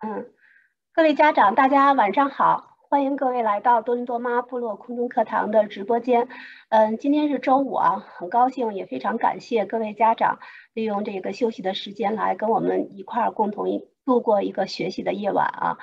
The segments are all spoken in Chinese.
嗯，各位家长，大家晚上好，欢迎各位来到多伦多妈部落空中课堂的直播间。嗯，今天是周五啊，很高兴，也非常感谢各位家长利用这个休息的时间来跟我们一块儿共同度过一个学习的夜晚啊。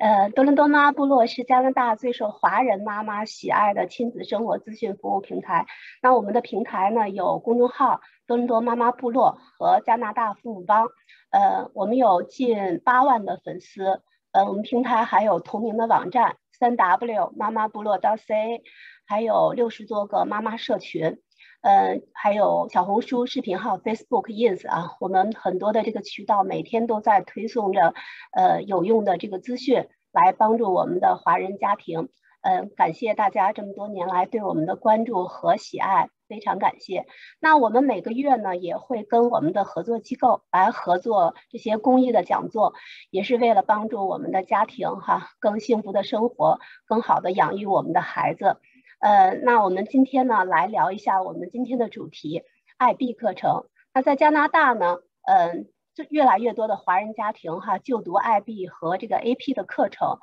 呃，多伦多妈部落是加拿大最受华人妈妈喜爱的亲子生活资讯服务平台。那我们的平台呢，有公众号。多伦多妈妈部落和加拿大父母帮，呃，我们有近八万的粉丝，呃，我们平台还有同名的网站三 W 妈妈部落到 C，还有六十多个妈妈社群，呃，还有小红书、视频号、Facebook、Ins 啊，我们很多的这个渠道每天都在推送着呃有用的这个资讯，来帮助我们的华人家庭，嗯，感谢大家这么多年来对我们的关注和喜爱。非常感谢。那我们每个月呢，也会跟我们的合作机构来合作这些公益的讲座，也是为了帮助我们的家庭哈，更幸福的生活，更好的养育我们的孩子。呃，那我们今天呢，来聊一下我们今天的主题 IB 课程。那在加拿大呢，嗯，就越来越多的华人家庭哈，就读 IB 和这个 AP 的课程。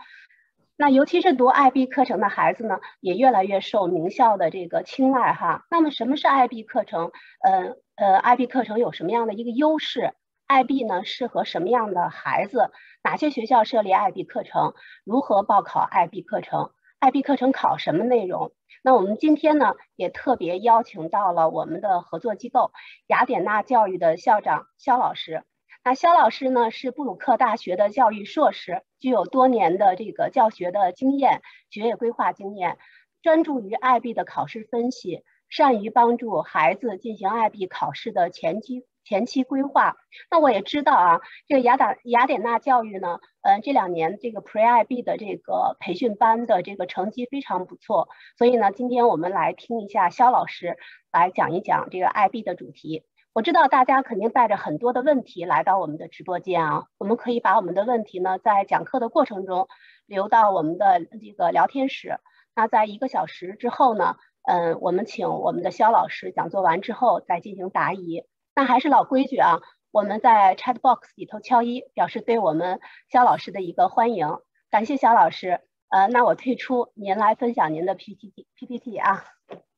那尤其是读 IB 课程的孩子呢，也越来越受名校的这个青睐哈。那么什么是 IB 课程？呃呃，IB 课程有什么样的一个优势？IB 呢适合什么样的孩子？哪些学校设立 IB 课程？如何报考 IB 课程？IB 课程考什么内容？那我们今天呢，也特别邀请到了我们的合作机构雅典娜教育的校长肖老师。那肖老师呢是布鲁克大学的教育硕士，具有多年的这个教学的经验、学业规划经验，专注于 IB 的考试分析，善于帮助孩子进行 IB 考试的前期前期规划。那我也知道啊，这个雅达雅典娜教育呢，嗯，这两年这个 PreIB 的这个培训班的这个成绩非常不错，所以呢，今天我们来听一下肖老师来讲一讲这个 IB 的主题。我知道大家肯定带着很多的问题来到我们的直播间啊，我们可以把我们的问题呢，在讲课的过程中留到我们的这个聊天室。那在一个小时之后呢，嗯，我们请我们的肖老师讲座完之后再进行答疑。那还是老规矩啊，我们在 chat box 里头敲一，表示对我们肖老师的一个欢迎，感谢肖老师。呃，那我退出，您来分享您的 PPT PPT 啊。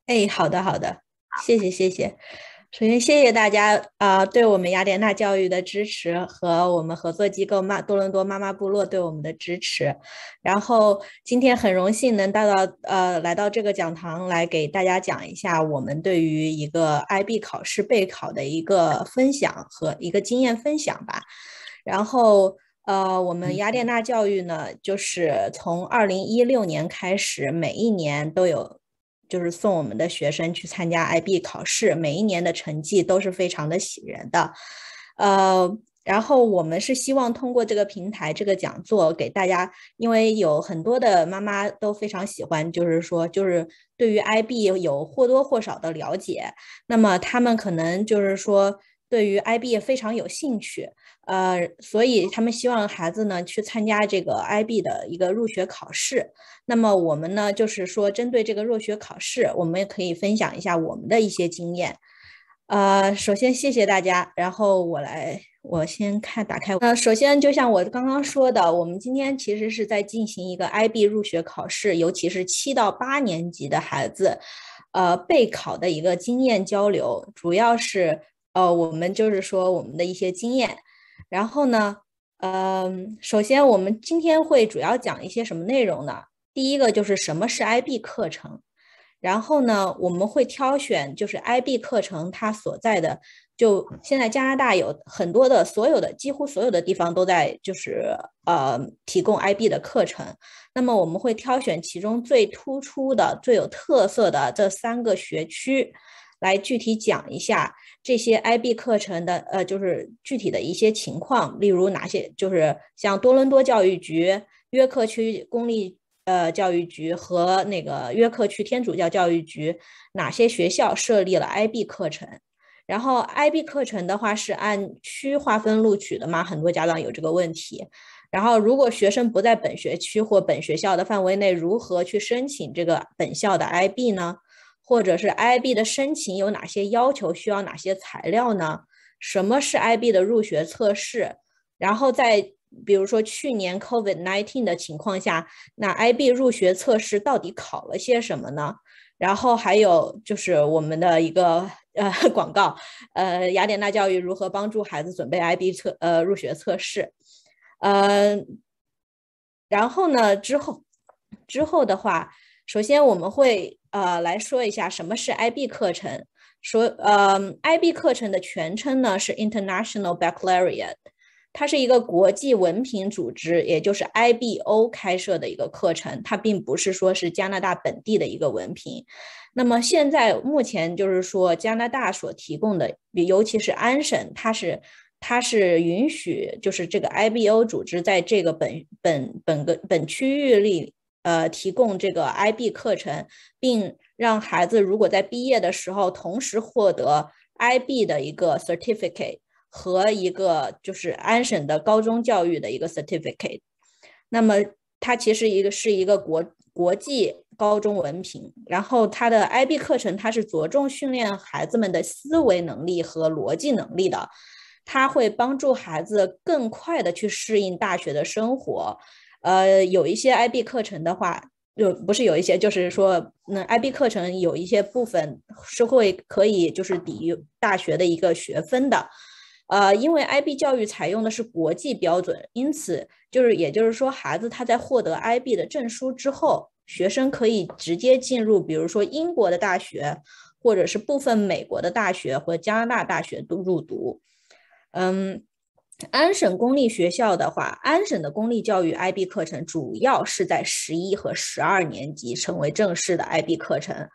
哎，好的好的，谢谢谢谢。首先，谢谢大家啊，对我们雅典娜教育的支持和我们合作机构妈多伦多妈妈部落对我们的支持。然后，今天很荣幸能到到呃来到这个讲堂来给大家讲一下我们对于一个 IB 考试备考的一个分享和一个经验分享吧。然后，呃，我们雅典娜教育呢，就是从二零一六年开始，每一年都有。就是送我们的学生去参加 IB 考试，每一年的成绩都是非常的喜人的，呃，然后我们是希望通过这个平台、这个讲座给大家，因为有很多的妈妈都非常喜欢，就是说，就是对于 IB 有或多或少的了解，那么他们可能就是说。对于 IB 非常有兴趣，呃，所以他们希望孩子呢去参加这个 IB 的一个入学考试。那么我们呢就是说，针对这个入学考试，我们也可以分享一下我们的一些经验。呃，首先谢谢大家，然后我来，我先看打开。那首先就像我刚刚说的，我们今天其实是在进行一个 IB 入学考试，尤其是七到八年级的孩子，呃，备考的一个经验交流，主要是。呃，我们就是说我们的一些经验。然后呢，嗯，首先我们今天会主要讲一些什么内容呢？第一个就是什么是 IB 课程。然后呢，我们会挑选就是 IB 课程它所在的，就现在加拿大有很多的所有的几乎所有的地方都在就是呃提供 IB 的课程。那么我们会挑选其中最突出的、最有特色的这三个学区。来具体讲一下这些 IB 课程的，呃，就是具体的一些情况，例如哪些就是像多伦多教育局、约克区公立呃教育局和那个约克区天主教教育局，哪些学校设立了 IB 课程？然后 IB 课程的话是按区划分录取的吗？很多家长有这个问题。然后如果学生不在本学区或本学校的范围内，如何去申请这个本校的 IB 呢？或者是 IB 的申请有哪些要求？需要哪些材料呢？什么是 IB 的入学测试？然后在比如说去年 COVID-19 的情况下，那 IB 入学测试到底考了些什么呢？然后还有就是我们的一个呃 广告，呃，雅典娜教育如何帮助孩子准备 IB 测呃入学测试？呃，然后呢之后之后的话，首先我们会。呃，来说一下什么是 IB 课程。说，呃 i b 课程的全称呢是 International Baccalaureate，它是一个国际文凭组织，也就是 IBO 开设的一个课程。它并不是说是加拿大本地的一个文凭。那么现在目前就是说加拿大所提供的，尤其是安省，它是它是允许就是这个 IBO 组织在这个本本本个本区域里。呃，提供这个 IB 课程，并让孩子如果在毕业的时候同时获得 IB 的一个 certificate 和一个就是安省的高中教育的一个 certificate，那么它其实一个是一个国国际高中文凭。然后它的 IB 课程，它是着重训练孩子们的思维能力和逻辑能力的，它会帮助孩子更快的去适应大学的生活。呃，有一些 IB 课程的话，就不是有一些，就是说，那 IB 课程有一些部分是会可以，就是抵大学的一个学分的。呃，因为 IB 教育采用的是国际标准，因此就是也就是说，孩子他在获得 IB 的证书之后，学生可以直接进入，比如说英国的大学，或者是部分美国的大学或加拿大大学都入读。嗯。安省公立学校的话，安省的公立教育 IB 课程主要是在十一和十二年级成为正式的 IB 课程。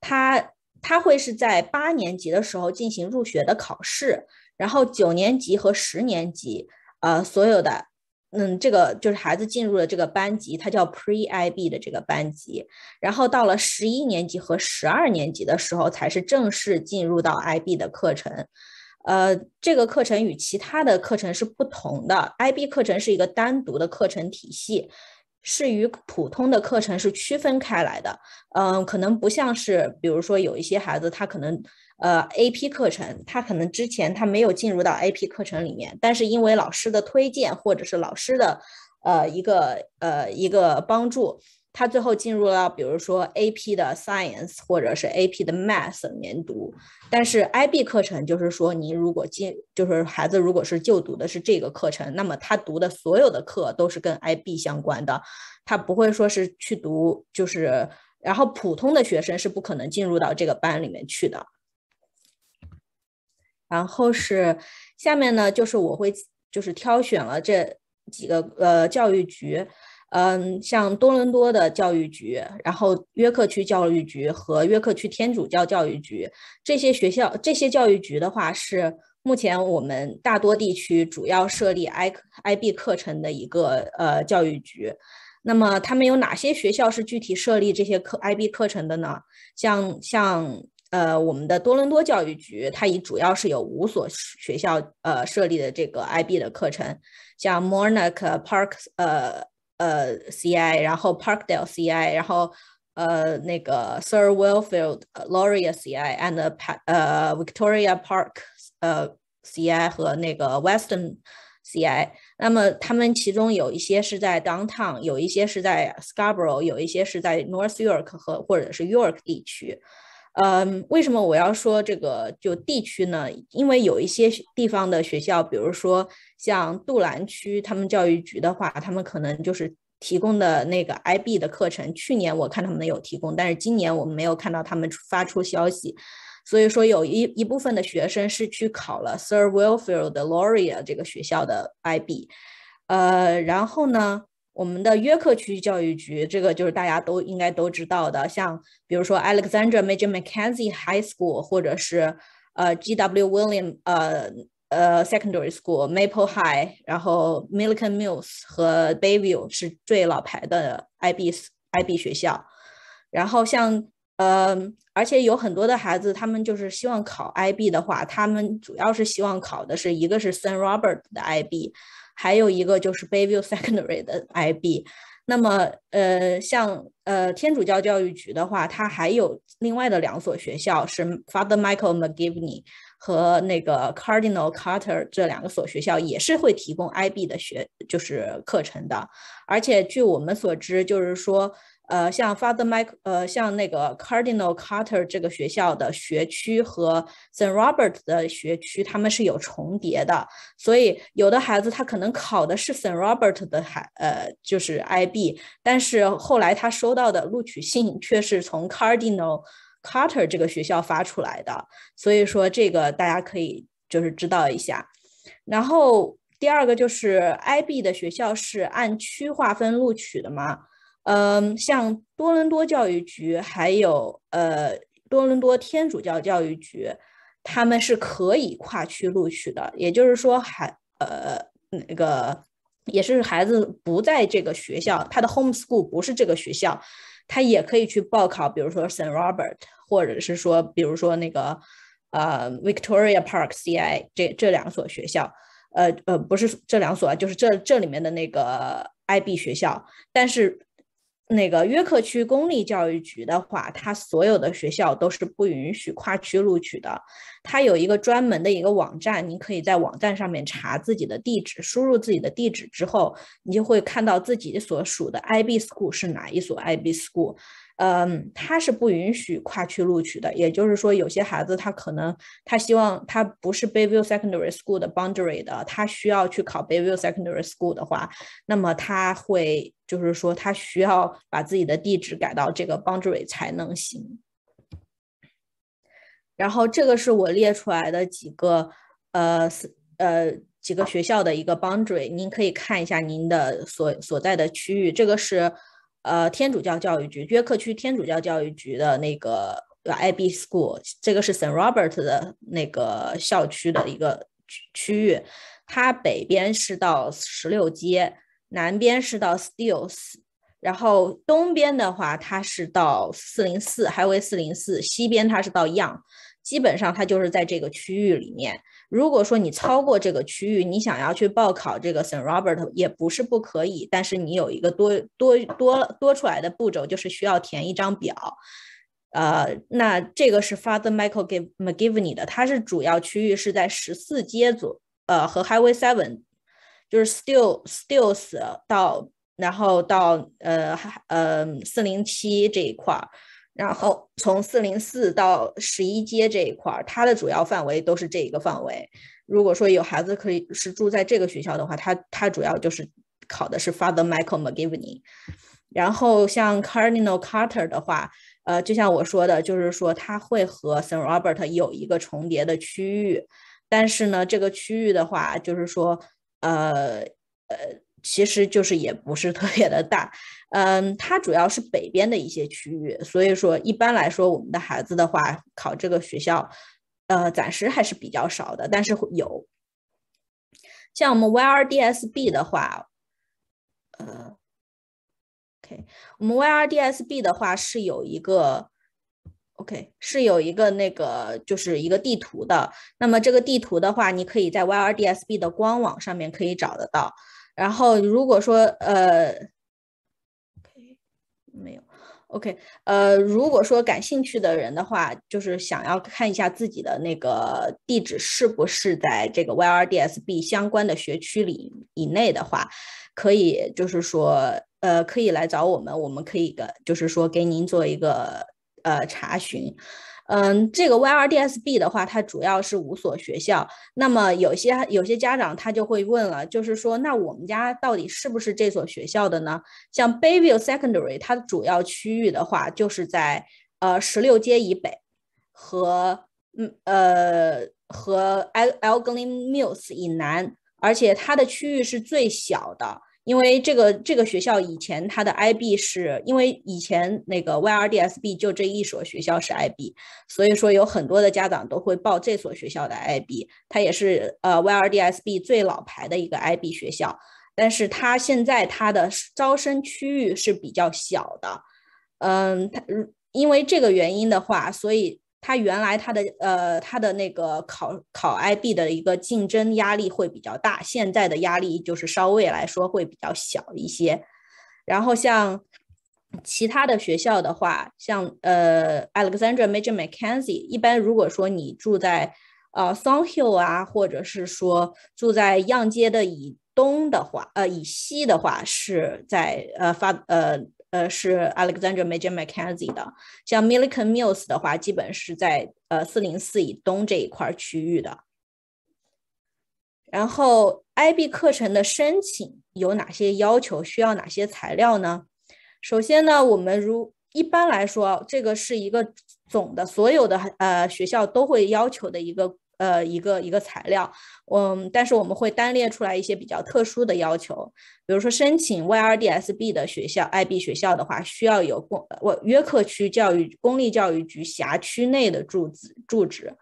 它它会是在八年级的时候进行入学的考试，然后九年级和十年级，呃，所有的，嗯，这个就是孩子进入了这个班级，它叫 PreIB 的这个班级，然后到了十一年级和十二年级的时候，才是正式进入到 IB 的课程。呃，这个课程与其他的课程是不同的。IB 课程是一个单独的课程体系，是与普通的课程是区分开来的。嗯，可能不像是，比如说有一些孩子，他可能呃 AP 课程，他可能之前他没有进入到 AP 课程里面，但是因为老师的推荐或者是老师的呃一个呃一个帮助。他最后进入了，比如说 AP 的 Science 或者是 AP 的 Math 面读，但是 IB 课程就是说，你如果进，就是孩子如果是就读的是这个课程，那么他读的所有的课都是跟 IB 相关的，他不会说是去读，就是然后普通的学生是不可能进入到这个班里面去的。然后是下面呢，就是我会就是挑选了这几个呃教育局。嗯，像多伦多的教育局，然后约克区教育局和约克区天主教教育局，这些学校、这些教育局的话是目前我们大多地区主要设立 I I B 课程的一个呃教育局。那么他们有哪些学校是具体设立这些课 I B 课程的呢？像像呃我们的多伦多教育局，它以主要是有五所学校呃设立的这个 I B 的课程，像 m o a r h Park 呃。呃，C I，然后 Parkdale C I，然后呃那个 Sir Wilfield l o r r C I and 呃 Victoria Park 呃 C I 和那个 Western C I，那么他们其中有一些是在 Downtown，有一些是在 Scarborough，有一些是在 North York 和或者是 York 地区。嗯，为什么我要说这个就地区呢？因为有一些地方的学校，比如说像杜兰区，他们教育局的话，他们可能就是提供的那个 IB 的课程。去年我看他们有提供，但是今年我们没有看到他们发出消息。所以说有一一部分的学生是去考了 Sir Wilfred Laurier 这个学校的 IB。呃，然后呢？我们的约克区教育局，这个就是大家都应该都知道的，像比如说 Alexander Major Mackenzie High School，或者是呃 G W William 呃呃 Secondary School Maple High，然后 Milliken Mills 和 Bayview 是最老牌的 IB IB 学校。然后像呃，而且有很多的孩子，他们就是希望考 IB 的话，他们主要是希望考的是一个是 s i n t Robert 的 IB。还有一个就是 Bayview Secondary 的 IB，那么呃，像呃天主教教育局的话，它还有另外的两所学校是 Father Michael McGivney 和那个 Cardinal Carter 这两个所学校也是会提供 IB 的学就是课程的，而且据我们所知，就是说。呃，像 Father Mike，呃，像那个 Cardinal Carter 这个学校的学区和 St. Robert 的学区，他们是有重叠的，所以有的孩子他可能考的是 St. Robert 的孩，呃，就是 IB，但是后来他收到的录取信却是从 Cardinal Carter 这个学校发出来的，所以说这个大家可以就是知道一下。然后第二个就是 IB 的学校是按区划分录取的吗？嗯，像多伦多教育局，还有呃多伦多天主教教育局，他们是可以跨区录取的。也就是说，孩呃那个也是孩子不在这个学校，他的 homeschool 不是这个学校，他也可以去报考，比如说 s n t Robert，或者是说，比如说那个呃 Victoria Park CI 这这两所学校，呃呃不是这两所就是这这里面的那个 IB 学校，但是。那个约克区公立教育局的话，它所有的学校都是不允许跨区录取的。它有一个专门的一个网站，你可以在网站上面查自己的地址。输入自己的地址之后，你就会看到自己所属的 IB school 是哪一所 IB school。嗯，他是不允许跨区录取的。也就是说，有些孩子他可能他希望他不是 Bayview Secondary School 的 boundary 的，他需要去考 Bayview Secondary School 的话，那么他会就是说他需要把自己的地址改到这个 boundary 才能行。然后这个是我列出来的几个呃呃几个学校的一个 boundary，您可以看一下您的所所在的区域。这个是。呃，天主教教育局约克区天主教教育局的那个 IB school，这个是 Saint Robert 的那个校区的一个区区域。它北边是到十六街，南边是到 Steels，然后东边的话它是到四零四，还有个四零四，西边它是到 Young。基本上它就是在这个区域里面。如果说你超过这个区域，你想要去报考这个 s i n t Robert 也不是不可以，但是你有一个多多多多出来的步骤，就是需要填一张表。呃，那这个是 Father Michael McGivney 的，它是主要区域是在十四街左呃和 Highway Seven，就是 s t i l l s t i e l s 到然后到呃呃四零七这一块儿。然后从四零四到十一街这一块儿，它的主要范围都是这一个范围。如果说有孩子可以是住在这个学校的话，它它主要就是考的是 Father Michael McGivney。然后像 Cardinal Carter 的话，呃，就像我说的，就是说它会和 St Robert 有一个重叠的区域，但是呢，这个区域的话，就是说，呃呃，其实就是也不是特别的大。嗯，它主要是北边的一些区域，所以说一般来说，我们的孩子的话考这个学校，呃，暂时还是比较少的，但是有。像我们 YRDSB 的话，呃，OK，我们 YRDSB 的话是有一个，OK 是有一个那个就是一个地图的，那么这个地图的话，你可以在 YRDSB 的官网上面可以找得到，然后如果说呃。OK，呃，如果说感兴趣的人的话，就是想要看一下自己的那个地址是不是在这个 YRDSB 相关的学区里以内的话，可以就是说，呃，可以来找我们，我们可以个就是说给您做一个呃查询。嗯，这个 YRDSB 的话，它主要是五所学校。那么有些有些家长他就会问了，就是说，那我们家到底是不是这所学校的呢？像 Bayview Secondary，它的主要区域的话，就是在呃十六街以北和嗯呃和 e l g e r n n Mills 以南，而且它的区域是最小的。因为这个这个学校以前它的 IB 是因为以前那个 YRDSB 就这一所学校是 IB，所以说有很多的家长都会报这所学校的 IB，它也是呃 YRDSB 最老牌的一个 IB 学校，但是它现在它的招生区域是比较小的，嗯，它因为这个原因的话，所以。它原来它的呃它的那个考考 IB 的一个竞争压力会比较大，现在的压力就是稍微来说会比较小一些。然后像其他的学校的话，像呃 Alexandra Major Mackenzie，一般如果说你住在呃 s o n g Hill 啊，或者是说住在样街的以东的话，呃以西的话是在呃发呃。呃，是 Alexander Major Mackenzie 的，像 Milliken Mills 的话，基本是在呃四零四以东这一块区域的。然后 IB 课程的申请有哪些要求？需要哪些材料呢？首先呢，我们如一般来说，这个是一个总的，所有的呃学校都会要求的一个。呃，一个一个材料，嗯，但是我们会单列出来一些比较特殊的要求，比如说申请 YRDSB 的学校 IB 学校的话，需要有公我约克区教育公立教育局辖区内的住址住址。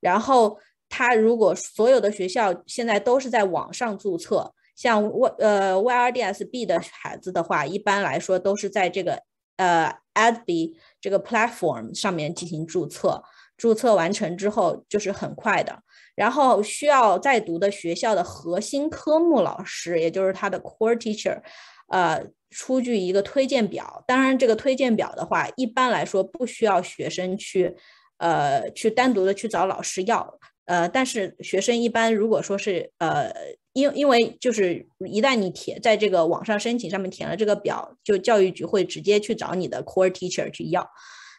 然后，他如果所有的学校现在都是在网上注册，像我呃 YRDSB 的孩子的话，一般来说都是在这个呃 a d b 这个 platform 上面进行注册。注册完成之后就是很快的，然后需要在读的学校的核心科目老师，也就是他的 core teacher，呃，出具一个推荐表。当然，这个推荐表的话，一般来说不需要学生去，呃，去单独的去找老师要。呃，但是学生一般如果说是，呃，因因为就是一旦你填在这个网上申请上面填了这个表，就教育局会直接去找你的 core teacher 去要。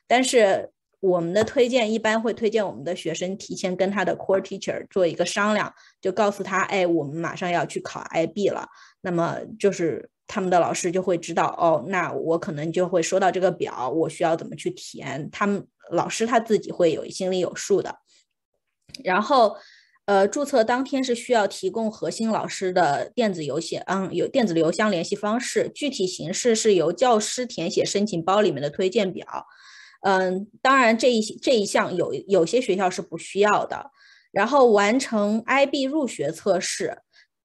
但是。我们的推荐一般会推荐我们的学生提前跟他的 core teacher 做一个商量，就告诉他，哎，我们马上要去考 IB 了，那么就是他们的老师就会知道，哦，那我可能就会收到这个表，我需要怎么去填，他们老师他自己会有心里有数的。然后，呃，注册当天是需要提供核心老师的电子邮箱，嗯，有电子邮箱联系方式，具体形式是由教师填写申请包里面的推荐表。嗯，当然这一这一项有有些学校是不需要的。然后完成 IB 入学测试，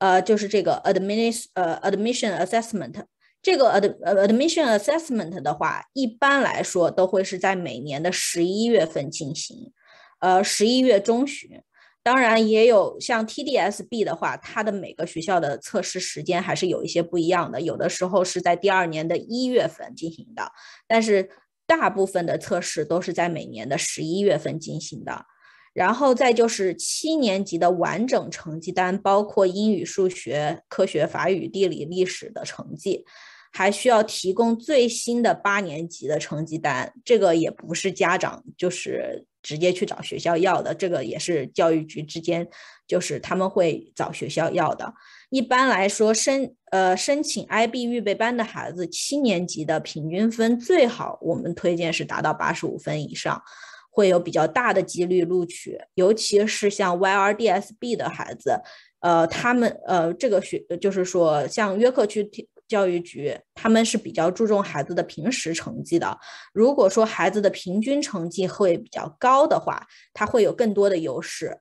呃，就是这个 admis 呃 admission assessment。这个 ad 呃 admission assessment 的话，一般来说都会是在每年的十一月份进行，呃十一月中旬。当然也有像 TDSB 的话，它的每个学校的测试时间还是有一些不一样的，有的时候是在第二年的一月份进行的，但是。大部分的测试都是在每年的十一月份进行的，然后再就是七年级的完整成绩单，包括英语、数学、科学、法语、地理、历史的成绩，还需要提供最新的八年级的成绩单。这个也不是家长，就是直接去找学校要的，这个也是教育局之间，就是他们会找学校要的。一般来说，申呃申请 IB 预备班的孩子，七年级的平均分最好，我们推荐是达到八十五分以上，会有比较大的几率录取。尤其是像 YRDSB 的孩子，呃，他们呃这个学就是说，像约克区教育局，他们是比较注重孩子的平时成绩的。如果说孩子的平均成绩会比较高的话，他会有更多的优势。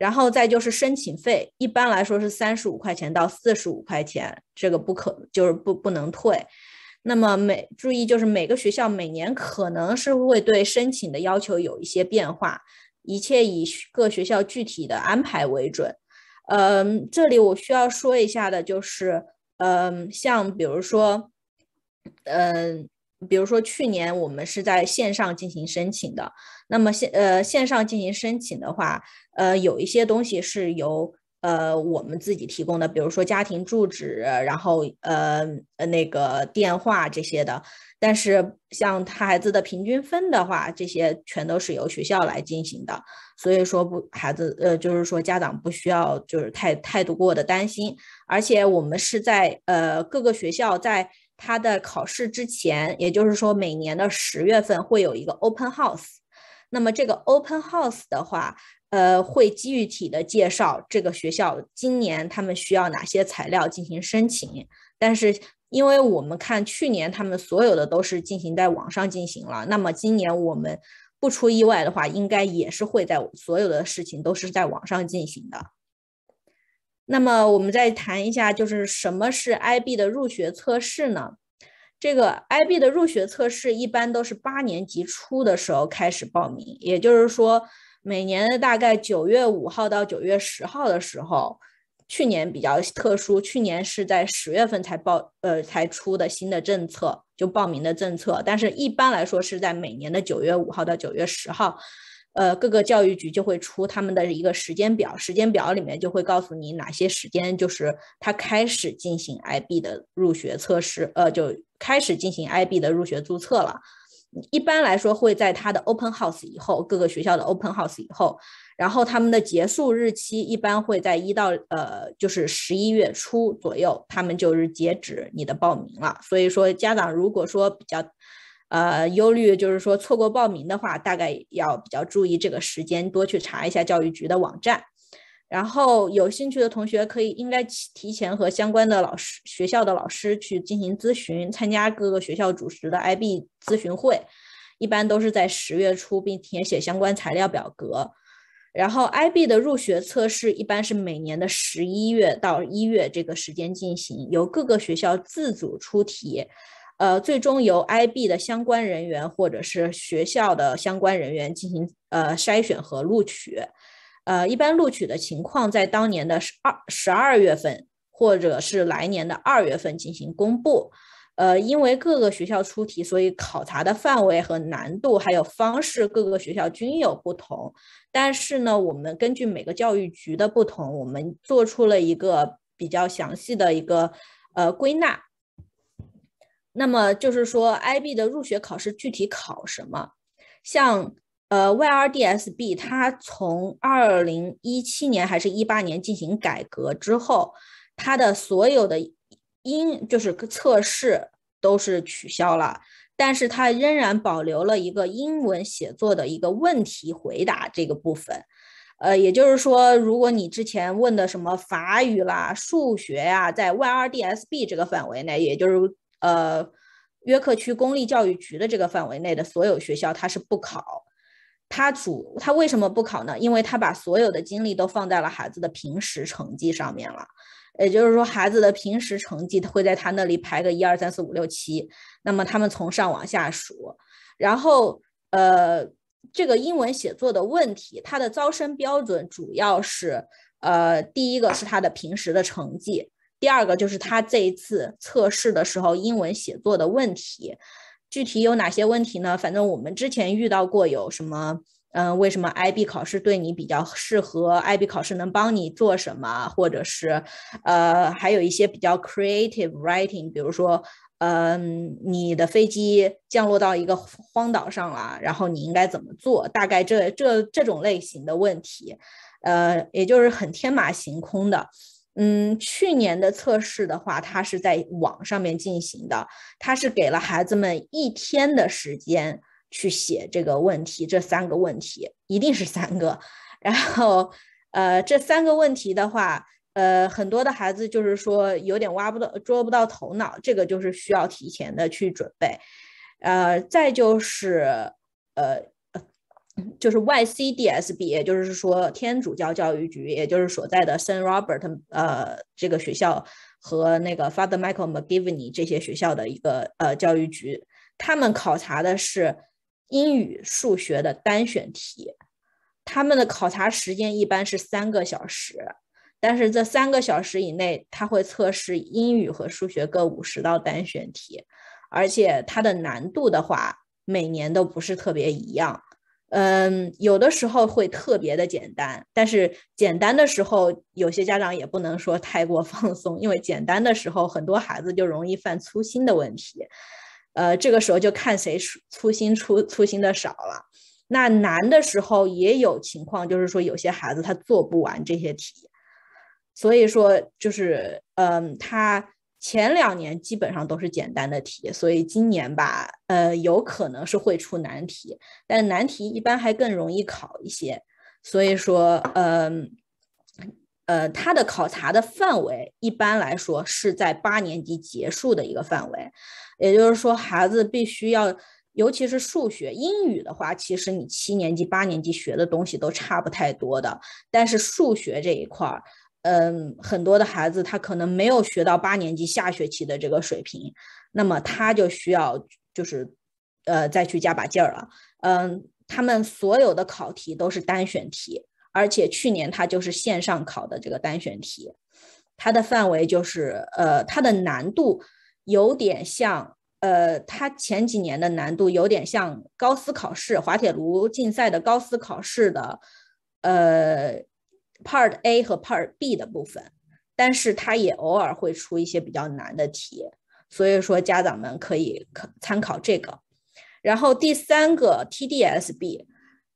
然后再就是申请费，一般来说是三十五块钱到四十五块钱，这个不可就是不不能退。那么每注意就是每个学校每年可能是会对申请的要求有一些变化，一切以各学校具体的安排为准。嗯，这里我需要说一下的就是，嗯，像比如说，嗯，比如说去年我们是在线上进行申请的。那么线呃线上进行申请的话，呃有一些东西是由呃我们自己提供的，比如说家庭住址，然后呃呃那个电话这些的。但是像他孩子的平均分的话，这些全都是由学校来进行的。所以说不孩子呃就是说家长不需要就是太态度过的担心。而且我们是在呃各个学校在他的考试之前，也就是说每年的十月份会有一个 open house。那么这个 open house 的话，呃，会具体的介绍，这个学校今年他们需要哪些材料进行申请？但是，因为我们看去年他们所有的都是进行在网上进行了，那么今年我们不出意外的话，应该也是会在所有的事情都是在网上进行的。那么我们再谈一下，就是什么是 IB 的入学测试呢？这个 IB 的入学测试一般都是八年级初的时候开始报名，也就是说，每年的大概九月五号到九月十号的时候。去年比较特殊，去年是在十月份才报，呃，才出的新的政策，就报名的政策。但是一般来说是在每年的九月五号到九月十号。呃，各个教育局就会出他们的一个时间表，时间表里面就会告诉你哪些时间就是他开始进行 IB 的入学测试，呃，就开始进行 IB 的入学注册了。一般来说会在他的 Open House 以后，各个学校的 Open House 以后，然后他们的结束日期一般会在一到呃，就是十一月初左右，他们就是截止你的报名了。所以说，家长如果说比较。呃，忧虑就是说错过报名的话，大概要比较注意这个时间，多去查一下教育局的网站。然后有兴趣的同学可以应该提前和相关的老师、学校的老师去进行咨询，参加各个学校主持的 IB 咨询会，一般都是在十月初，并填写相关材料表格。然后 IB 的入学测试一般是每年的十一月到一月这个时间进行，由各个学校自主出题。呃，最终由 IB 的相关人员或者是学校的相关人员进行呃筛选和录取，呃，一般录取的情况在当年的十二十二月份或者是来年的二月份进行公布，呃，因为各个学校出题，所以考察的范围和难度还有方式各个学校均有不同，但是呢，我们根据每个教育局的不同，我们做出了一个比较详细的一个呃归纳。那么就是说，IB 的入学考试具体考什么？像呃，YRDSB，它从二零一七年还是一八年进行改革之后，它的所有的英就是测试都是取消了，但是它仍然保留了一个英文写作的一个问题回答这个部分。呃，也就是说，如果你之前问的什么法语啦、数学啊，在 YRDSB 这个范围内，也就是。呃，约克区公立教育局的这个范围内的所有学校，它是不考，他主他为什么不考呢？因为他把所有的精力都放在了孩子的平时成绩上面了，也就是说，孩子的平时成绩会在他那里排个一二三四五六七，那么他们从上往下数，然后呃，这个英文写作的问题，它的招生标准主要是呃，第一个是他的平时的成绩。第二个就是他这一次测试的时候英文写作的问题，具体有哪些问题呢？反正我们之前遇到过，有什么嗯，为什么 IB 考试对你比较适合？IB 考试能帮你做什么？或者是呃，还有一些比较 creative writing，比如说嗯，你的飞机降落到一个荒岛上了，然后你应该怎么做？大概这这这种类型的问题，呃，也就是很天马行空的。嗯，去年的测试的话，它是在网上面进行的。它是给了孩子们一天的时间去写这个问题，这三个问题一定是三个。然后，呃，这三个问题的话，呃，很多的孩子就是说有点挖不到、捉不到头脑，这个就是需要提前的去准备。呃，再就是，呃。就是 YCDSB，也就是说天主教教育局，也就是所在的 Saint Robert 呃这个学校和那个 Father Michael McGivney 这些学校的一个呃教育局，他们考察的是英语、数学的单选题。他们的考察时间一般是三个小时，但是这三个小时以内，他会测试英语和数学各五十道单选题，而且它的难度的话，每年都不是特别一样。嗯，有的时候会特别的简单，但是简单的时候，有些家长也不能说太过放松，因为简单的时候，很多孩子就容易犯粗心的问题。呃，这个时候就看谁粗心粗粗心的少了。那难的时候也有情况，就是说有些孩子他做不完这些题，所以说就是嗯，他。前两年基本上都是简单的题，所以今年吧，呃，有可能是会出难题，但是难题一般还更容易考一些。所以说，嗯，呃，它的考察的范围一般来说是在八年级结束的一个范围，也就是说，孩子必须要，尤其是数学、英语的话，其实你七年级、八年级学的东西都差不太多的，但是数学这一块儿。嗯，很多的孩子他可能没有学到八年级下学期的这个水平，那么他就需要就是，呃，再去加把劲儿了。嗯，他们所有的考题都是单选题，而且去年他就是线上考的这个单选题，它的范围就是呃，它的难度有点像呃，它前几年的难度有点像高斯考试、滑铁卢竞赛的高斯考试的呃。Part A 和 Part B 的部分，但是它也偶尔会出一些比较难的题，所以说家长们可以可参考这个。然后第三个 TDSB，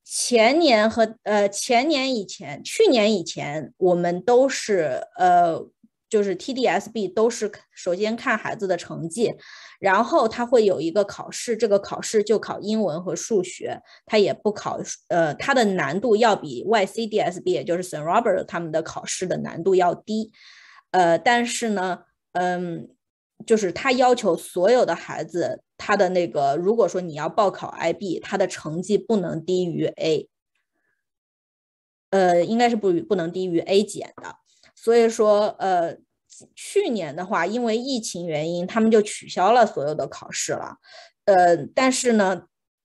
前年和呃前年以前、去年以前，我们都是呃。就是 TDSB 都是首先看孩子的成绩，然后他会有一个考试，这个考试就考英文和数学，他也不考，呃，它的难度要比 YCDSB 也就是 Saint Robert 他们的考试的难度要低，呃，但是呢，嗯，就是他要求所有的孩子他的那个，如果说你要报考 IB，他的成绩不能低于 A，呃，应该是不不能低于 A 减的，所以说呃。去年的话，因为疫情原因，他们就取消了所有的考试了。呃，但是呢，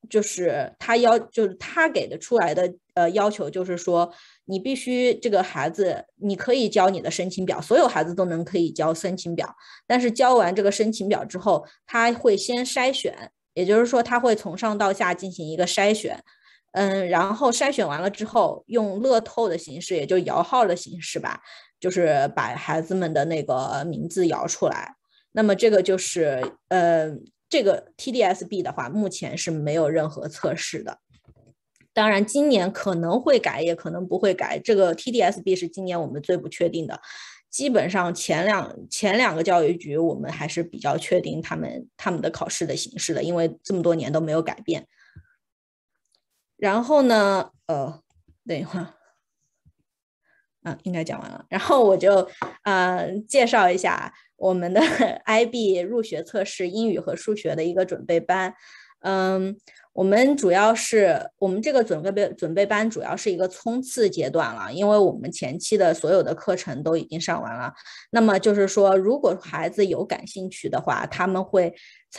就是他要，就是他给的出来的呃要求，就是说你必须这个孩子，你可以交你的申请表，所有孩子都能可以交申请表。但是交完这个申请表之后，他会先筛选，也就是说他会从上到下进行一个筛选。嗯，然后筛选完了之后，用乐透的形式，也就摇号的形式吧。就是把孩子们的那个名字摇出来，那么这个就是呃，这个 TDSB 的话，目前是没有任何测试的。当然，今年可能会改，也可能不会改。这个 TDSB 是今年我们最不确定的。基本上前两前两个教育局，我们还是比较确定他们他们的考试的形式的，因为这么多年都没有改变。然后呢，呃，等一会儿。嗯，应该讲完了。然后我就，呃，介绍一下我们的 IB 入学测试英语和数学的一个准备班。嗯，我们主要是我们这个准备备准备班主要是一个冲刺阶段了，因为我们前期的所有的课程都已经上完了。那么就是说，如果孩子有感兴趣的话，他们会，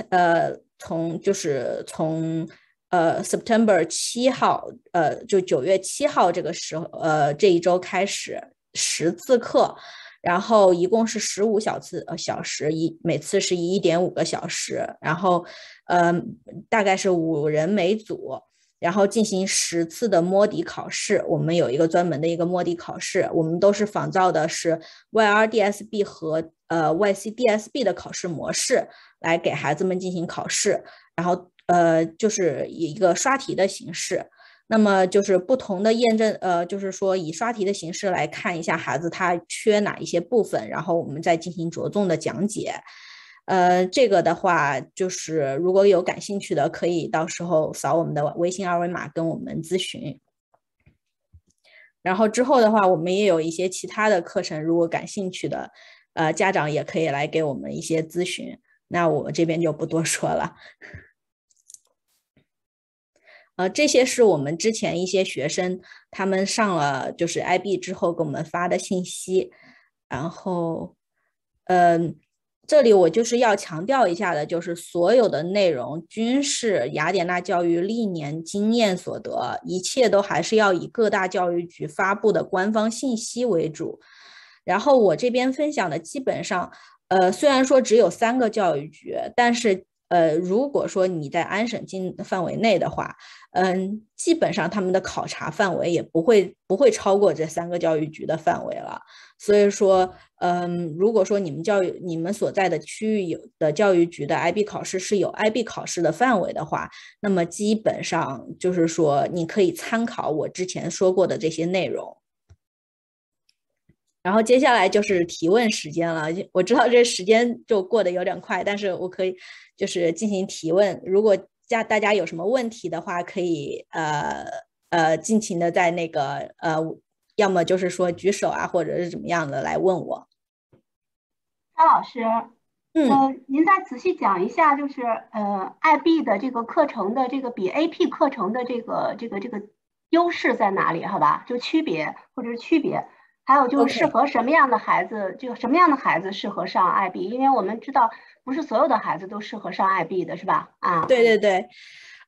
呃，从就是从。呃，September 七号，呃，就九月七号这个时候，呃，这一周开始十次课，然后一共是十五小次呃小时，一每次是一点五个小时，然后，呃，大概是五人每组，然后进行十次的摸底考试。我们有一个专门的一个摸底考试，我们都是仿造的是 YRDSB 和呃 YCDSB 的考试模式来给孩子们进行考试，然后。呃，就是以一个刷题的形式，那么就是不同的验证，呃，就是说以刷题的形式来看一下孩子他缺哪一些部分，然后我们再进行着重的讲解。呃，这个的话就是如果有感兴趣的，可以到时候扫我们的微信二维码跟我们咨询。然后之后的话，我们也有一些其他的课程，如果感兴趣的，呃，家长也可以来给我们一些咨询。那我这边就不多说了。呃，这些是我们之前一些学生他们上了就是 IB 之后给我们发的信息，然后，嗯，这里我就是要强调一下的，就是所有的内容均是雅典娜教育历年经验所得，一切都还是要以各大教育局发布的官方信息为主。然后我这边分享的基本上，呃，虽然说只有三个教育局，但是。呃，如果说你在安省境范围内的话，嗯，基本上他们的考察范围也不会不会超过这三个教育局的范围了。所以说，嗯，如果说你们教育你们所在的区域有的教育局的 IB 考试是有 IB 考试的范围的话，那么基本上就是说你可以参考我之前说过的这些内容。然后接下来就是提问时间了。我知道这时间就过得有点快，但是我可以就是进行提问。如果家大家有什么问题的话，可以呃呃尽情的在那个呃，要么就是说举手啊，或者是怎么样的来问我。张老师，嗯，您再仔细讲一下，就是呃，IB 的这个课程的这个比 AP 课程的这个这个这个优势在哪里？好吧，就区别或者是区别。还有就是适合什么样的孩子，就什么样的孩子适合上 IB？因为我们知道，不是所有的孩子都适合上 IB 的，是吧？啊，对对对，